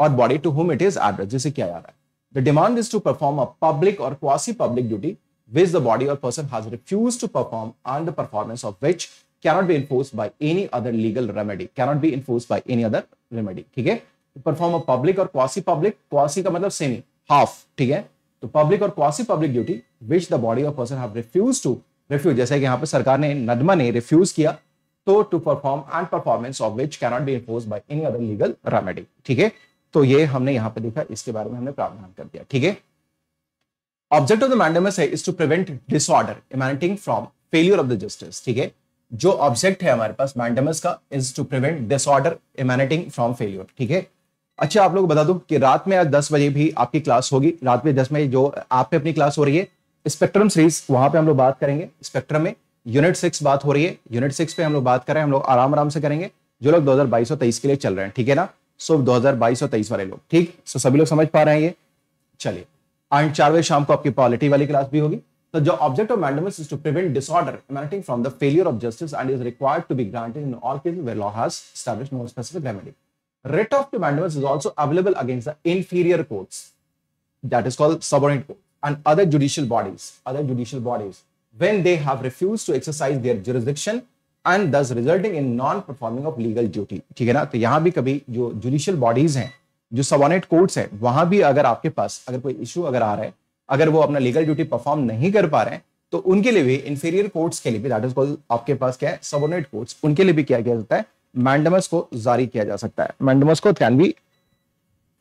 और body to whom it is adverse जिसे क्या जा रहा है the demand is to perform a public और quasi public duty which the body और person has refuse to perform on the performance of which cannot be enforce by any other legal remedy cannot be enforce by any other remedy ठीक है perform a public और quasi public quasi का मतलब semi half ठीक है तो public और quasi public duty which the body of person have refuse to refuse जैसे कि यहां पर सरकार ने नदमा ने रिफ्यूज किया तो to perform and performance of which cannot be enforce by any other legal remedy ठीक है तो ये हमने यहां पर देखा इसके बारे में हमने प्रावधान कर दिया ठीक है ऑब्जेक्ट ऑफ द मैंडमस है is to prevent disorder emanating from failure of the justice ठीक है जो ऑब्जेक्ट है हमारे पास मैंडमस का is to prevent disorder emanating from failure ठीक है अच्छा आप लोग बता दो कि रात में आज दस बजे भी आपकी क्लास होगी रात में दस में जो आप पे अपनी क्लास हो रही है स्पेक्ट्रम सीरीज वहां पे हम लोग बात करेंगे स्पेक्ट्रम में यूनिट सिक्स बात हो रही है यूनिट सिक्स पे हम लोग बात कर रहे हैं हम लोग आराम आराम से करेंगे जो लोग दो हजार बाईस के लिए चल रहे हैं ठीक है ना सो दो हजार बाईस वाले लोग ठीक सो सभी लोग समझ पा रहे हैं ये चलिए आठ चार बजे शाम को आपकी पॉलिटी वाली क्लास भी होगी तो जो object of mandamus is to prevent disorder from the failure of justice and is required to be granted in all all cases where law has established Writ of demandments is also available against the inferior courts, that is called subordinate court, and other judicial bodies, other judicial bodies, when they have refused to exercise their jurisdiction and thus resulting in non performing of legal duty theek hai na to yahan bhi kabhi jo judicial bodies hain jo subordinate courts hain wahan bhi agar aapke paas agar koi issue agar aa raha hai agar wo apna legal duty perform nahi kar pa rahe हैं तो उनके लिए भी inferior courts के लिए भी that is called आपके पास क्या है सबॉनेट कोर्ट्स उनके लिए भी क्या किया जाता है मैंडमस को जारी किया जा सकता है मैंडमस को कैन बी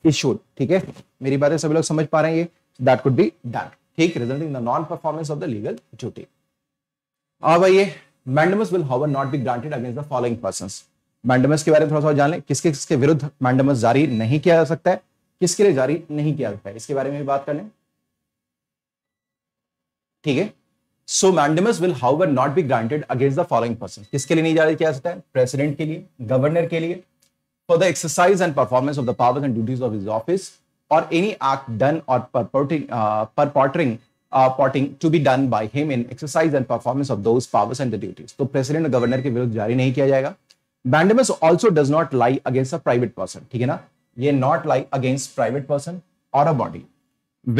इशूड ठीक है मेरी बातें सभी लोग समझ पा रहे हैं दैट कुड बी डन ठीक resulting the non performance of the legal duty अब आइए mandamus will however not be granted against the following person mandamus के बारे में थोड़ा सा जान लें किसके किसके विरुद्ध मैंडमस जारी नहीं किया जा सकता है किसके लिए जारी नहीं किया जा सकता है इसके बारे में भी बात कर लें ठीक है so mandamus will however not be granted against the following person किसके लिए नहीं जारी किया जाता है प्रेसिडेंट के लिए गवर्नर के लिए for the exercise and performance of the powers and duties of his office और एनी एक्ट डन और purporting purporting to be done by him in exercise and performance of those powers and the duties तो president और governor के विरुद्ध जारी नहीं किया जाएगा mandamus also does not lie against a private person ठीक है ना ये not lie against private person और अ बॉडी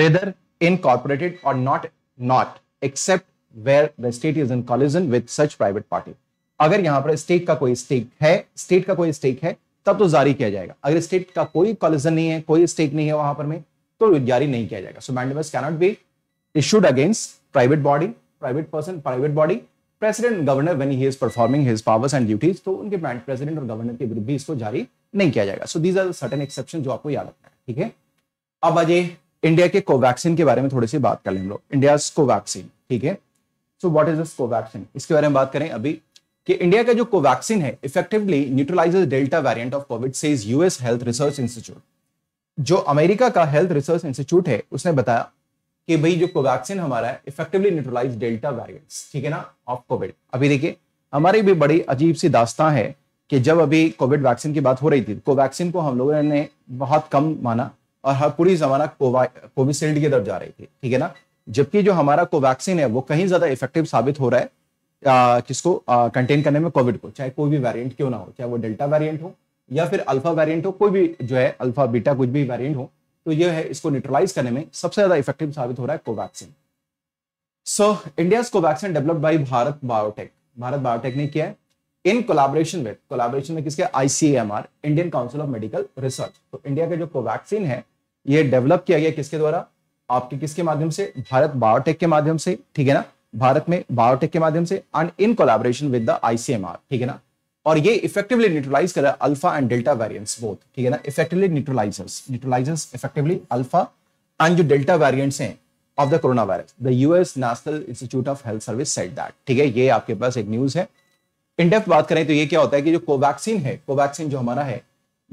वेदर इनकॉर्पोरेटेड और not not except where the state is in collusion with such private party अगर यहां पर state का कोई स्टेक है स्टेट का कोई स्टेक है तब तो जारी किया जाएगा अगर स्टेट का कोई कॉलिजन नहीं है कोई स्टेक नहीं है वहां पर में तो जारी नहीं किया जाएगा so mandamus cannot be issued against private body private person private body president governor when he is performing his powers and duties तो उनके प्रेसिडेंट और गवर्नर के विरुद्ध भी इसको जारी नहीं किया जाएगा. So these are certain exception जो आपको याद रखना है. ठीक है. अब अजय इंडिया के कोवैक्सीन के बारे में थोड़ी सी बात कर लें हम लोग. India Covaxin. ठीक है. So what is this Covaxin इसके बारे में बात करें अभी कि इंडिया का जो कोवैक्सिन है effectively neutralises delta variant of Covid says US health research institute जो अमेरिका का हेल्थ रिसर्च इंस्टीट्यूट है उसने बताया कि भाई जो कोवैक्सिन हमारा है इफेक्टिवली न्यूट्रलाइज डेल्टा वेरिएंट्स ठीक है ना ऑफ कोविड अभी देखिए हमारी भी बड़ी अजीब सी दास्तां है कि जब अभी कोविड वैक्सीन की बात हो रही थी कोवैक्सीन को हम लोगों ने बहुत कम माना और हर पूरी जमाना कोविशील्ड की तरफ जा रही थी ठीक है ना जबकि जो हमारा कोवैक्सीन है वो कहीं ज्यादा इफेक्टिव साबित हो रहा है आ, किसको कंटेन करने में कोविड को चाहे कोई भी वेरिएंट क्यों ना हो चाहे वो डेल्टा वेरिएंट हो या फिर अल्फा वेरिएंट हो कोई भी जो है अल्फा बीटा कुछ भी वेरिएंट हो तो ये है इसको न्यूट्रलाइज करने में सबसे ज्यादा इफेक्टिव साबित हो रहा है Covaxin so India Covaxin developed by Bharat Biotech Bharat Biotech ने किया है इन कोलाबोरेशन विद कोलाबोरेशन में किसके ICMR Indian Council of Medical Research तो इंडिया का जो कोवैक्सीन है ये डेवलप किया गया किसके द्वारा आपके किसके माध्यम से भारत बायोटेक के माध्यम से ठीक है ना भारत में बायोटेक के माध्यम से and in collaboration with the ICMR ठीक है ना और ये इफेक्टिवली न्यूट्रलाइज कर रहा है alpha and delta variants both ठीक है ना effectively neutralisers neutralisers effectively alpha and जो डेल्टा वेरिएंट्स हैं of the corona virus the US national institute of health service said that ठीक है ये आपके पास एक न्यूज है इन डेप्थ बात करें तो ये क्या होता है कि जो कोवैक्सीन है कोवैक्सीन जो हमारा है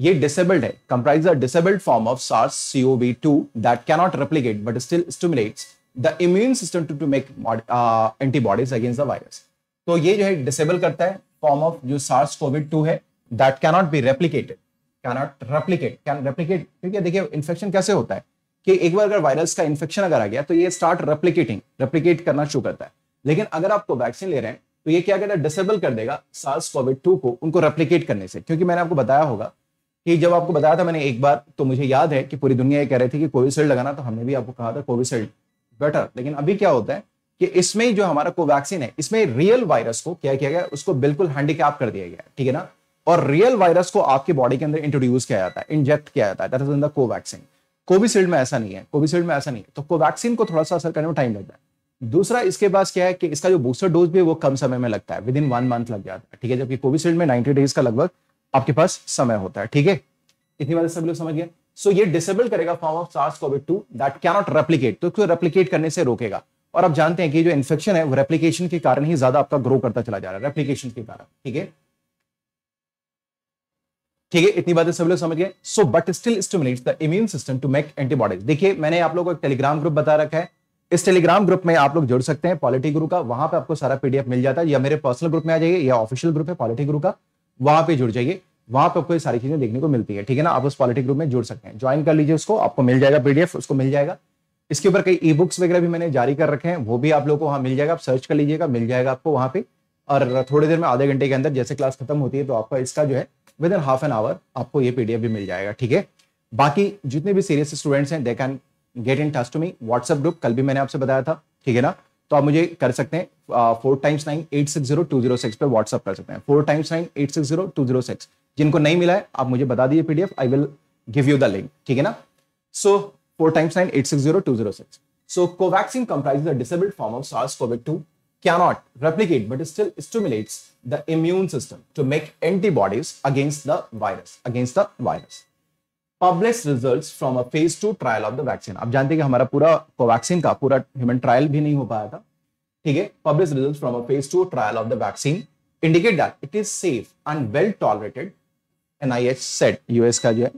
ये disabled है comprises a disabled form of SARS-CoV-2 that cannot replicate but still stimulates the immune system to, to make uh, antibodies against the virus. तो ये जो है डिसेबल करता है फॉर्म ऑफ जो सार्स कोविड टू है that cannot be replicated cannot replicate can replicate है देखिए इन्फेक्शन कैसे होता है कि एक बार अगर वायरस का इन्फेक्शन अगर आ गया तो ये स्टार्ट रेप्लीकेटिंग रेप्लीकेट करना शुरू करता है लेकिन अगर आपको तो वैक्सीन ले रहे हैं तो ये क्या करता है डिसेबल कर देगा सार्स कोविड टू को उनको रेप्लीकेट करने से क्योंकि मैंने आपको बताया होगा कि जब आपको बताया था मैंने एक बार तो मुझे याद है कि पूरी दुनिया ये कह रही थी कि कोविशील्ड लगाना तो हमने भी आपको कहा था कोविशील्ड बेटर लेकिन अभी क्या होता है कि इसमें जो हमारा कोवैक्सीन है इसमें रियल वायरस को क्या किया गया उसको बिल्कुल हैंडीकैप कर दिया गया ठीक है ना और रियल वायरस को आपकी बॉडी के अंदर इंट्रोड्यूस किया जाता है इंजेक्ट किया जाता है that in the Covaxin Covishield में ऐसा नहीं है कोविशील्ड में ऐसा नहीं है तो कोवैक्सीन को थोड़ा सा असर करने में टाइम लगता है दूसरा इसके पास क्या है कि इसका जो बूस्टर डोज भी है वो कम समय में लगता है विद इन वन मंथ लग जाता है ठीक है जबकि कोविशील्ड में नाइन्टी डेज का लगभग आपके पास समय होता है ठीक है इतनी बात सब लोग समझ गए सो ये डिसेबल करेगा form of SARS Covid two that cannot replicate तो रेप्लीकेट करने से रोकेगा और आप जानते हैं कि जो इन्फेक्शन है वो रेप्लीकेशन के कारण ही ज्यादा आपका ग्रो करता चला जा रहा है रेप्लीकेशन के कारण ठीक है ठीक है इतनी बातें सब लोग समझ गए so but still stimulates the immune system to make antibodies देखिए मैंने आप लोगों को एक टेलीग्राम ग्रुप बता रखा है इस टेलीग्राम ग्रुप में आप लोग जुड़ सकते हैं पॉलिटी गुरु का वहां पे आपको सारा पीडीएफ मिल जाता है या मेरे पर्सनल ग्रुप में आ जाइए या ऑफिशियल ग्रुप है पॉलिटी गुरु का वहां पे जुड़ जाइए वहां पे आपको ये सारी चीजें देखने को मिलती है ठीक है ना आप उस पॉलिटिक ग्रुप में जुड़ सकते हैं ज्वाइन कर लीजिए उसको आपको मिल जाएगा पीडीएफ उसको मिल जाएगा इसके ऊपर कई ई बुक्स वगैरह भी मैंने जारी कर रखे हैं वो भी आप लोग को वहाँ मिल जाएगा आप सर्च कर लीजिएगा मिल जाएगा आपको वहाँ पे और थोड़ी देर में आधे घंटे के अंदर जैसे क्लास खत्म होती है तो आपका इसका जो है within half an hour आपको ये पीडीएफ भी मिल जाएगा ठीक है बाकी जितने भी सीरियस स्टूडेंट्स हैं they can get in touch to me WhatsApp group कल भी मैंने आपसे बताया था ठीक है ना तो आप मुझे कर सकते हैं four times nine eight six zero two zero six पर व्हाट्सअप कर सकते हैं four times nine eight six zero two zero six जिनको नहीं मिला है आप मुझे बता दिए PDF I will give you the link ठीक है ना so four times nine eight six zero two zero six so Covaxin comprise the disabled form of SARS Covid two can not replicate but still stimulates the immune system to make antibodies against the virus against the virus publish results from a phase two trial of the vaccine आप जानते हैं कि हमारा पूरा Covaxin का पूरा human trial भी नहीं हो पाया था ठीक है publish result from a phase two trial of the vaccine indicate that it is safe and well tolerated N I H set US का जो है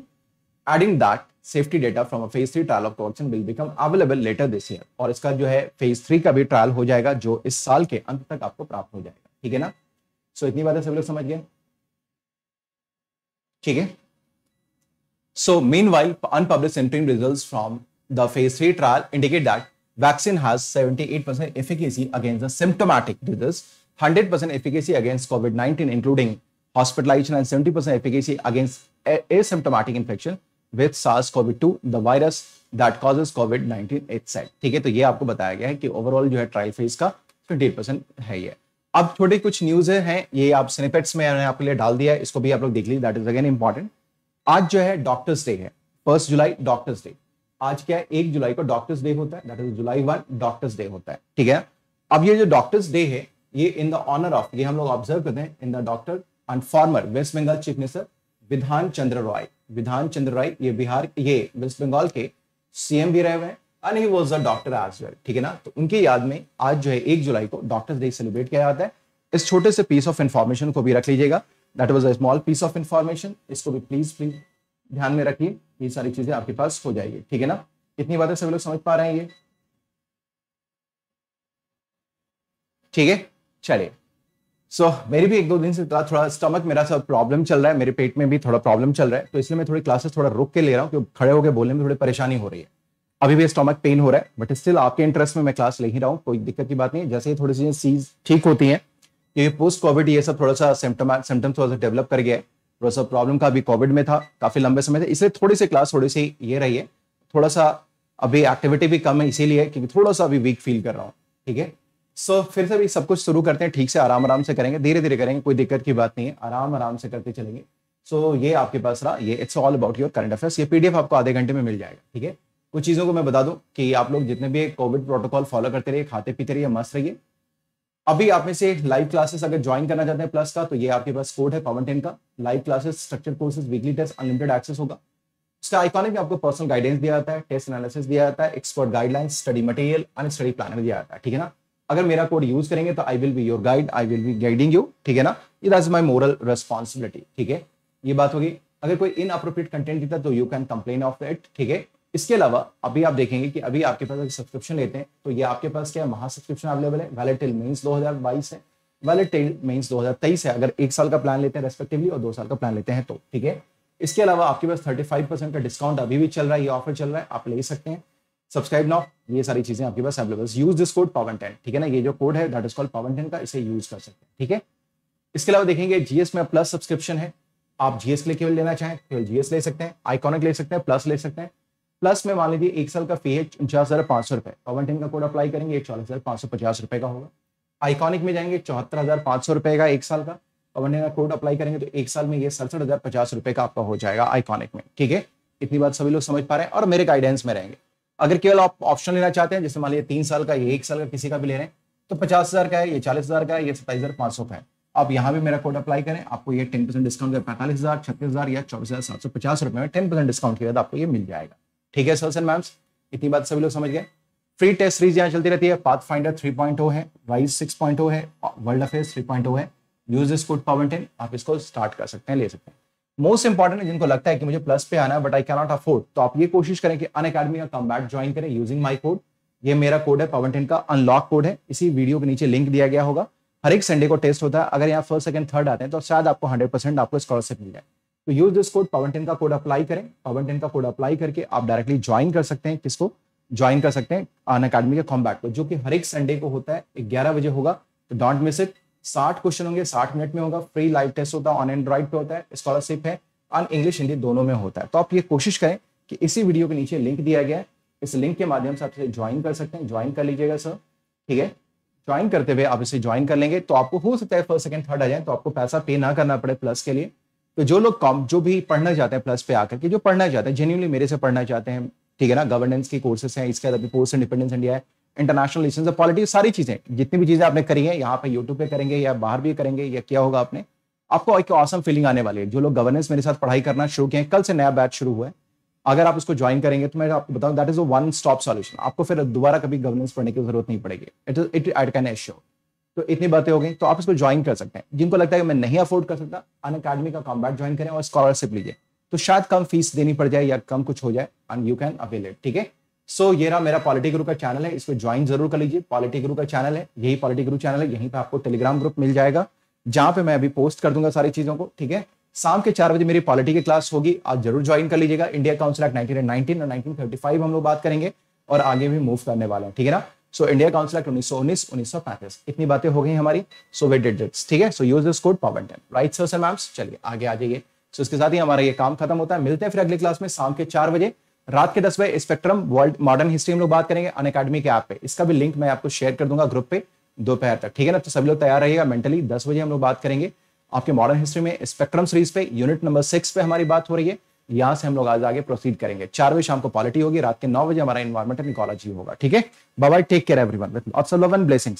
adding that safety data from phase three trial of Covaxin will become available later this year और इसका जो है phase three का भी trial हो जाएगा जो इस साल के अंत तक आपको प्राप्त हो जाएगा ठीक है ना सो so, इतनी बातें सब लोग समझ गए ठीक है So meanwhile, unpublished interim results from the phase three trial indicate that vaccine has 78% efficacy against the symptomatic disease, 100% efficacy against COVID-19, including hospitalization, and 70% efficacy against asymptomatic infection with SARS-CoV-2, the virus that causes COVID-19 itself. ठीक है तो ये आपको बताया गया है कि overall जो है trial phase का 28% है ये अब छोटे कुछ न्यूज हैं ये आप स्निपेट्स में मैंने आपके लिए डाल दिया है इसको भी आप लोग देख लीजिए दैट इज अगेन इंपॉर्टेंट आज जो है डॉक्टर्स डे है फर्स्ट जुलाई डॉक्टर्स डे आज क्या है एक जुलाई को डॉक्टर्स डे होता है that is July one doctors day होता है ठीक है अब ये जो डॉक्टर्स डे है ये इन द ऑनर ऑफ ये हम लोग ऑब्जर्व करते हैं in the doctor and former West Bengal chief minister Bidhan Chandra Roy विधान चंद्र रॉय ये बिहार ये वेस्ट बंगाल के सीएम भी रहे हुए हैं and he was the doctor as well ठीक है ना तो उनकी याद में आज जो है एक जुलाई को डॉक्टर्स डे सेलिब्रेट किया जाता है इस छोटे से पीस ऑफ इंफॉर्मेशन को भी रख लीजिएगा that was a small piece of information इसको भी प्लीज प्लीज ध्यान में रखिए ये सारी चीजें आपके पास हो जाएगी ठीक है ना इतनी बातें सभी लोग समझ पा रहे हैं ये ठीक है चलिए सो so, मेरी भी एक दो दिन से थोड़ा थोड़ा स्टमक मेरा सब प्रॉब्लम चल रहा है मेरे पेट में भी थोड़ा प्रॉब्लम चल रहा है तो इसलिए मैं थोड़ी क्लासेस थोड़ा रुक के ले रहा हूँ क्योंकि खड़े होकर बोलने में थोड़ी परेशानी हो रही है अभी भी स्टमक पेन हो रहा है बट स्टिल आपके इंटरेस्ट में मैं क्लास ले ही रहा हूँ कोई दिक्कत की बात नहीं जैसे ही थोड़ी सी चीज ठीक होती है क्योंकि पोस्ट कोविड ये सब थोड़ा सा सिम्टम सिम्टम थोड़ा सा डेवलप कर गया है थोड़ा सा प्रॉब्लम का अभी कोविड में था काफी लंबे समय था इसलिए थोड़ी सी क्लास थोड़ी सी ये रही है थोड़ा सा अभी एक्टिविटी भी कम है इसीलिए क्योंकि थोड़ा सा अभी वीक फील कर रहा हूँ ठीक है सो फिर से अभी सब कुछ शुरू करते हैं ठीक से आराम आराम से करेंगे धीरे धीरे करेंगे कोई दिक्कत की बात नहीं है आराम आराम से करते चलेंगे सो so, ये आपके पास रहा ये it's all about your current affairs ये पीडीएफ आपको आधे घंटे में मिल जाएगा ठीक है कुछ चीज़ों को मैं बता दूं कि आप लोग जितने भी कोविड प्रोटोकॉल फॉलो करते रहिए खाते पीते रहिए मस्त रहिए अभी आप में से लाइव क्लासेस अगर ज्वाइन करना चाहते हैं प्लस का तो ये आपके पास कोड है पवन टेन का live classes structure courses weekly test unlimited access होगा उसका आइकॉनिक में आपको पर्सनल गाइडेंस दिया जाता है टेस्ट एनालिसिस दिया जाता है expert guidelines study material and study planner दिया जाता है ठीक है ना अगर मेरा कोड यूज करेंगे तो I will be your guide I will be guiding you ठीक है ना it as my moral responsibility ठीक है ये बात होगी अगर कोई इन अप्रोप्रिएट कंटेंट दिखता तो you can complain of it ठीक है इसके अलावा अभी आप देखेंगे कि अभी आपके पास अगर सब्सक्रिप्शन लेते हैं तो ये आपके पास क्या महा सब्सक्रिप्शन अवेलेबल है वैलेट टिल मेन्स दो है वैलेट टिल मेन्स दो है अगर एक साल का प्लान लेते हैं रेस्पेक्टिवली और दो साल का प्लान लेते हैं तो ठीक है इसके अलावा आपके पास थर्टी का डिस्काउंट अभी भी चल रहा है ये ऑफर चल रहा है आप ले सकते हैं सब्सक्राइब नाउ ये सारी चीजें आपके पास available use this code Pawan ten ठीक है ना ये जो कोड है that is called Pawan ten का इसे यूज कर सकते हैं ठीक है इसके अलावा देखेंगे जीएस में प्लस सब्सक्रिप्शन है आप जीएस के लिए केवल लेना चाहें केवल जीएस ले सकते हैं आइकॉनिक ले सकते हैं प्लस ले सकते हैं प्लस में मान लीजिए एक साल का फी है उनचास हज़ार पांच सौ रुपये पवन टेन का कोड अप्लाई करेंगे एक चालीस हज़ार पांच सौ पचास रुपये का होगा आइकॉनिक में जाएंगे चौहत्तर हज़ार पांच सौ रुपए का एक साल का पवन टेन का कोड अप्लाई करेंगे तो एक साल में ये सड़सठ हज़ार पचास रुपये का आपका हो जाएगा आइकॉनिक में ठीक है इतनी बात सभी लोग समझ पा रहे हैं और मेरे गाइडेंस में रहेंगे अगर केवल आप ऑप्शन लेना चाहते हैं जैसे मान लीजिए तीन साल का ये एक साल का किसी का भी ले रहे हैं तो पचास हज़ार का है ये चालीस हज़ार का है ये सत्ताईस हज़ार पांच सौ का है आप यहाँ भी मेरा कोड अप्लाई करें आपको ये टेन परसेंट डिस्काउंट पैंतालीस हज़ार छत्तीस हज़ार या चौबीस हज़ार सात सौ पचास रुपए में टेन परसेंट डिस्काउंट के बाद आपको ये मिल जाएगा ठीक है सर्स एंड मैम्स इतनी बात सभी लोग समझ गए फ्री टेस्ट सीरीज यहाँ चलती रहती है पाथ फाइंडर थ्री पॉइंट है वाइज सिक्स पॉइंट है वर्ल्ड अफेयर थ्री पॉइंट है यूज दिस कोड पावर आप इसको स्टार्ट कर सकते हैं ले सकते हैं मोस्ट इंपॉर्टेंट है जिनको लगता है कि मुझे प्लस पे आना है बट आई कैनॉट अफोर्ड तो आप ये कोशिश करें कि अन अकेडमी का कम्बैट ज्वाइन करें यूजिंग माई कोड ये मेरा कोड है पावर का अनलॉक कोड है इसी वीडियो के नीचे लिंक दिया गया होगा हर एक संडे को टेस्ट होता है अगर यहाँ फर्स्ट सेकंड थर्ड आते हैं तो शायद आपको हंड्रेड परसेंट आपको स्कॉलरशिप मिल जाए तो use this code Pawan ten का कोड अप्लाई करें पवन टेन का कोड अप्लाई करके आप डायरेक्टली ज्वाइन कर सकते हैं किसको ज्वाइन कर सकते हैं अन अकेडमी के कॉम्बैट को जो कि हर एक संडे को होता है ग्यारह बजे होगा तो डोंट मिस इट साठ क्वेश्चन होंगे साठ मिनट में होगा फ्री लाइव टेस्ट होता है ऑन एंड्रॉइड पे होता है स्कॉलरशिप है अन इंग्लिश हिंदी दोनों में होता है तो आप ये कोशिश करें कि इसी वीडियो के नीचे लिंक दिया गया है इस लिंक के माध्यम से आप इसे ज्वाइन कर सकते हैं ज्वाइन कर लीजिएगा सर ठीक है ज्वाइन करते हुए आप इसे ज्वाइन कर लेंगे तो आपको हो सकता है फर्स्ट सेकंड थर्ड आ जाए तो आपको पैसा पे ना करना पड़े प्लस के लिए तो जो लोग कॉम जो भी पढ़ना चाहते हैं प्लस पे आकर के जो पढ़ना चाहते हैं जेन्यूनली मेरे से पढ़ना चाहते हैं ठीक है ना गवर्नेंस के कोर्सेस हैं इसके बाद पोस्ट इंडिपेंडेंस इंडिया है इंटरनेशनल रिलेशन पॉलिटिक्स सारी चीजें जितनी भी चीजें आपने करी है यहाँ पे यूट्यूब पे करेंगे या बाहर भी करेंगे या क्या होगा आपने आपको एक ऑसम फीलिंग आने वाली है जो लोग गवर्नेंस मेरे साथ पढ़ाई करना शुरू किए कल से नया बैच शुरू हुआ है अगर आप उसको ज्वाइन करेंगे तो मैं आपको बताऊं that is one stop solution आपको फिर दोबारा कभी गवर्नेंस पढ़ने की जरूरत नहीं पड़ेगी it it I can assure तो इतनी बातें हो गई तो आप इसको ज्वाइन कर सकते हैं जिनको लगता है कि मैं नहीं अफोर्ड कर सकता अन अकेडमी का कॉम्बैट ज्वाइन करें और स्कॉलरशिप लीजिए तो शायद कम फीस देनी पड़ जाए या कम कुछ हो जाए and you can avail it ठीक है सो ये रहा मेरा पॉलिटी ग्रुप का चैनल है इसको ज्वाइन जरूर कर लीजिए पॉलिटी ग्रुप का चैनल है यही पॉलिटी ग्रुप चैनल है यहीं पर आपको टेलीग्राम ग्रुप मिल जाएगा जहां पर मैं अभी पोस्ट कर दूंगा सारी चीजों को ठीक है शाम के चार बजे मेरी पॉलिटी की क्लास होगी आप जरूर ज्वाइन कर लीजिएगा इंडिया काउंसिल एक्ट नाइनटीन और नाइनटीन हम लोग बात करेंगे और आगे भी मूव करने वाले हैं ठीक है ना सो इंडिया काउंसिल एक्ट उन्नीस सौ उन्नीस उन्नीस सौ पैंतीस इतनी बातें हो गई हमारी सो वे विद डिजिट्स ठीक है so use this code power ten right sir sir ma'ams चलिए आगे आ जाइए सो इसके साथ ही हमारा ये काम खत्म होता है मिलते हैं फिर अगली क्लास में शाम के चार बजे रात के दस बजे स्पेक्ट्रम वर्ल्ड मॉडर्न हिस्ट्री हम लोग बात करेंगे अन अकेडमी के ऐप पे इसका भी लिंक मैं आपको शेयर कर दूंगा ग्रुप पे दोपहर तक ठीक है ना तो सभी लोग तैयार रहेगा मेंटली दस बजे हम लोग बात करेंगे आपके मॉडर्न हिस्ट्री में स्पेक्ट्रम सीरीज पे यूनिट नंबर सिक्स पे हमारी बात हो रही है यहां से हम लोग आज आगे प्रोसीड करेंगे चार बजे शाम को पॉलिटी होगी रात के नौ बजे हमारा इन्वायरमेंटल इकोलॉजी होगा ठीक है bye take care everyone with lots love and blessings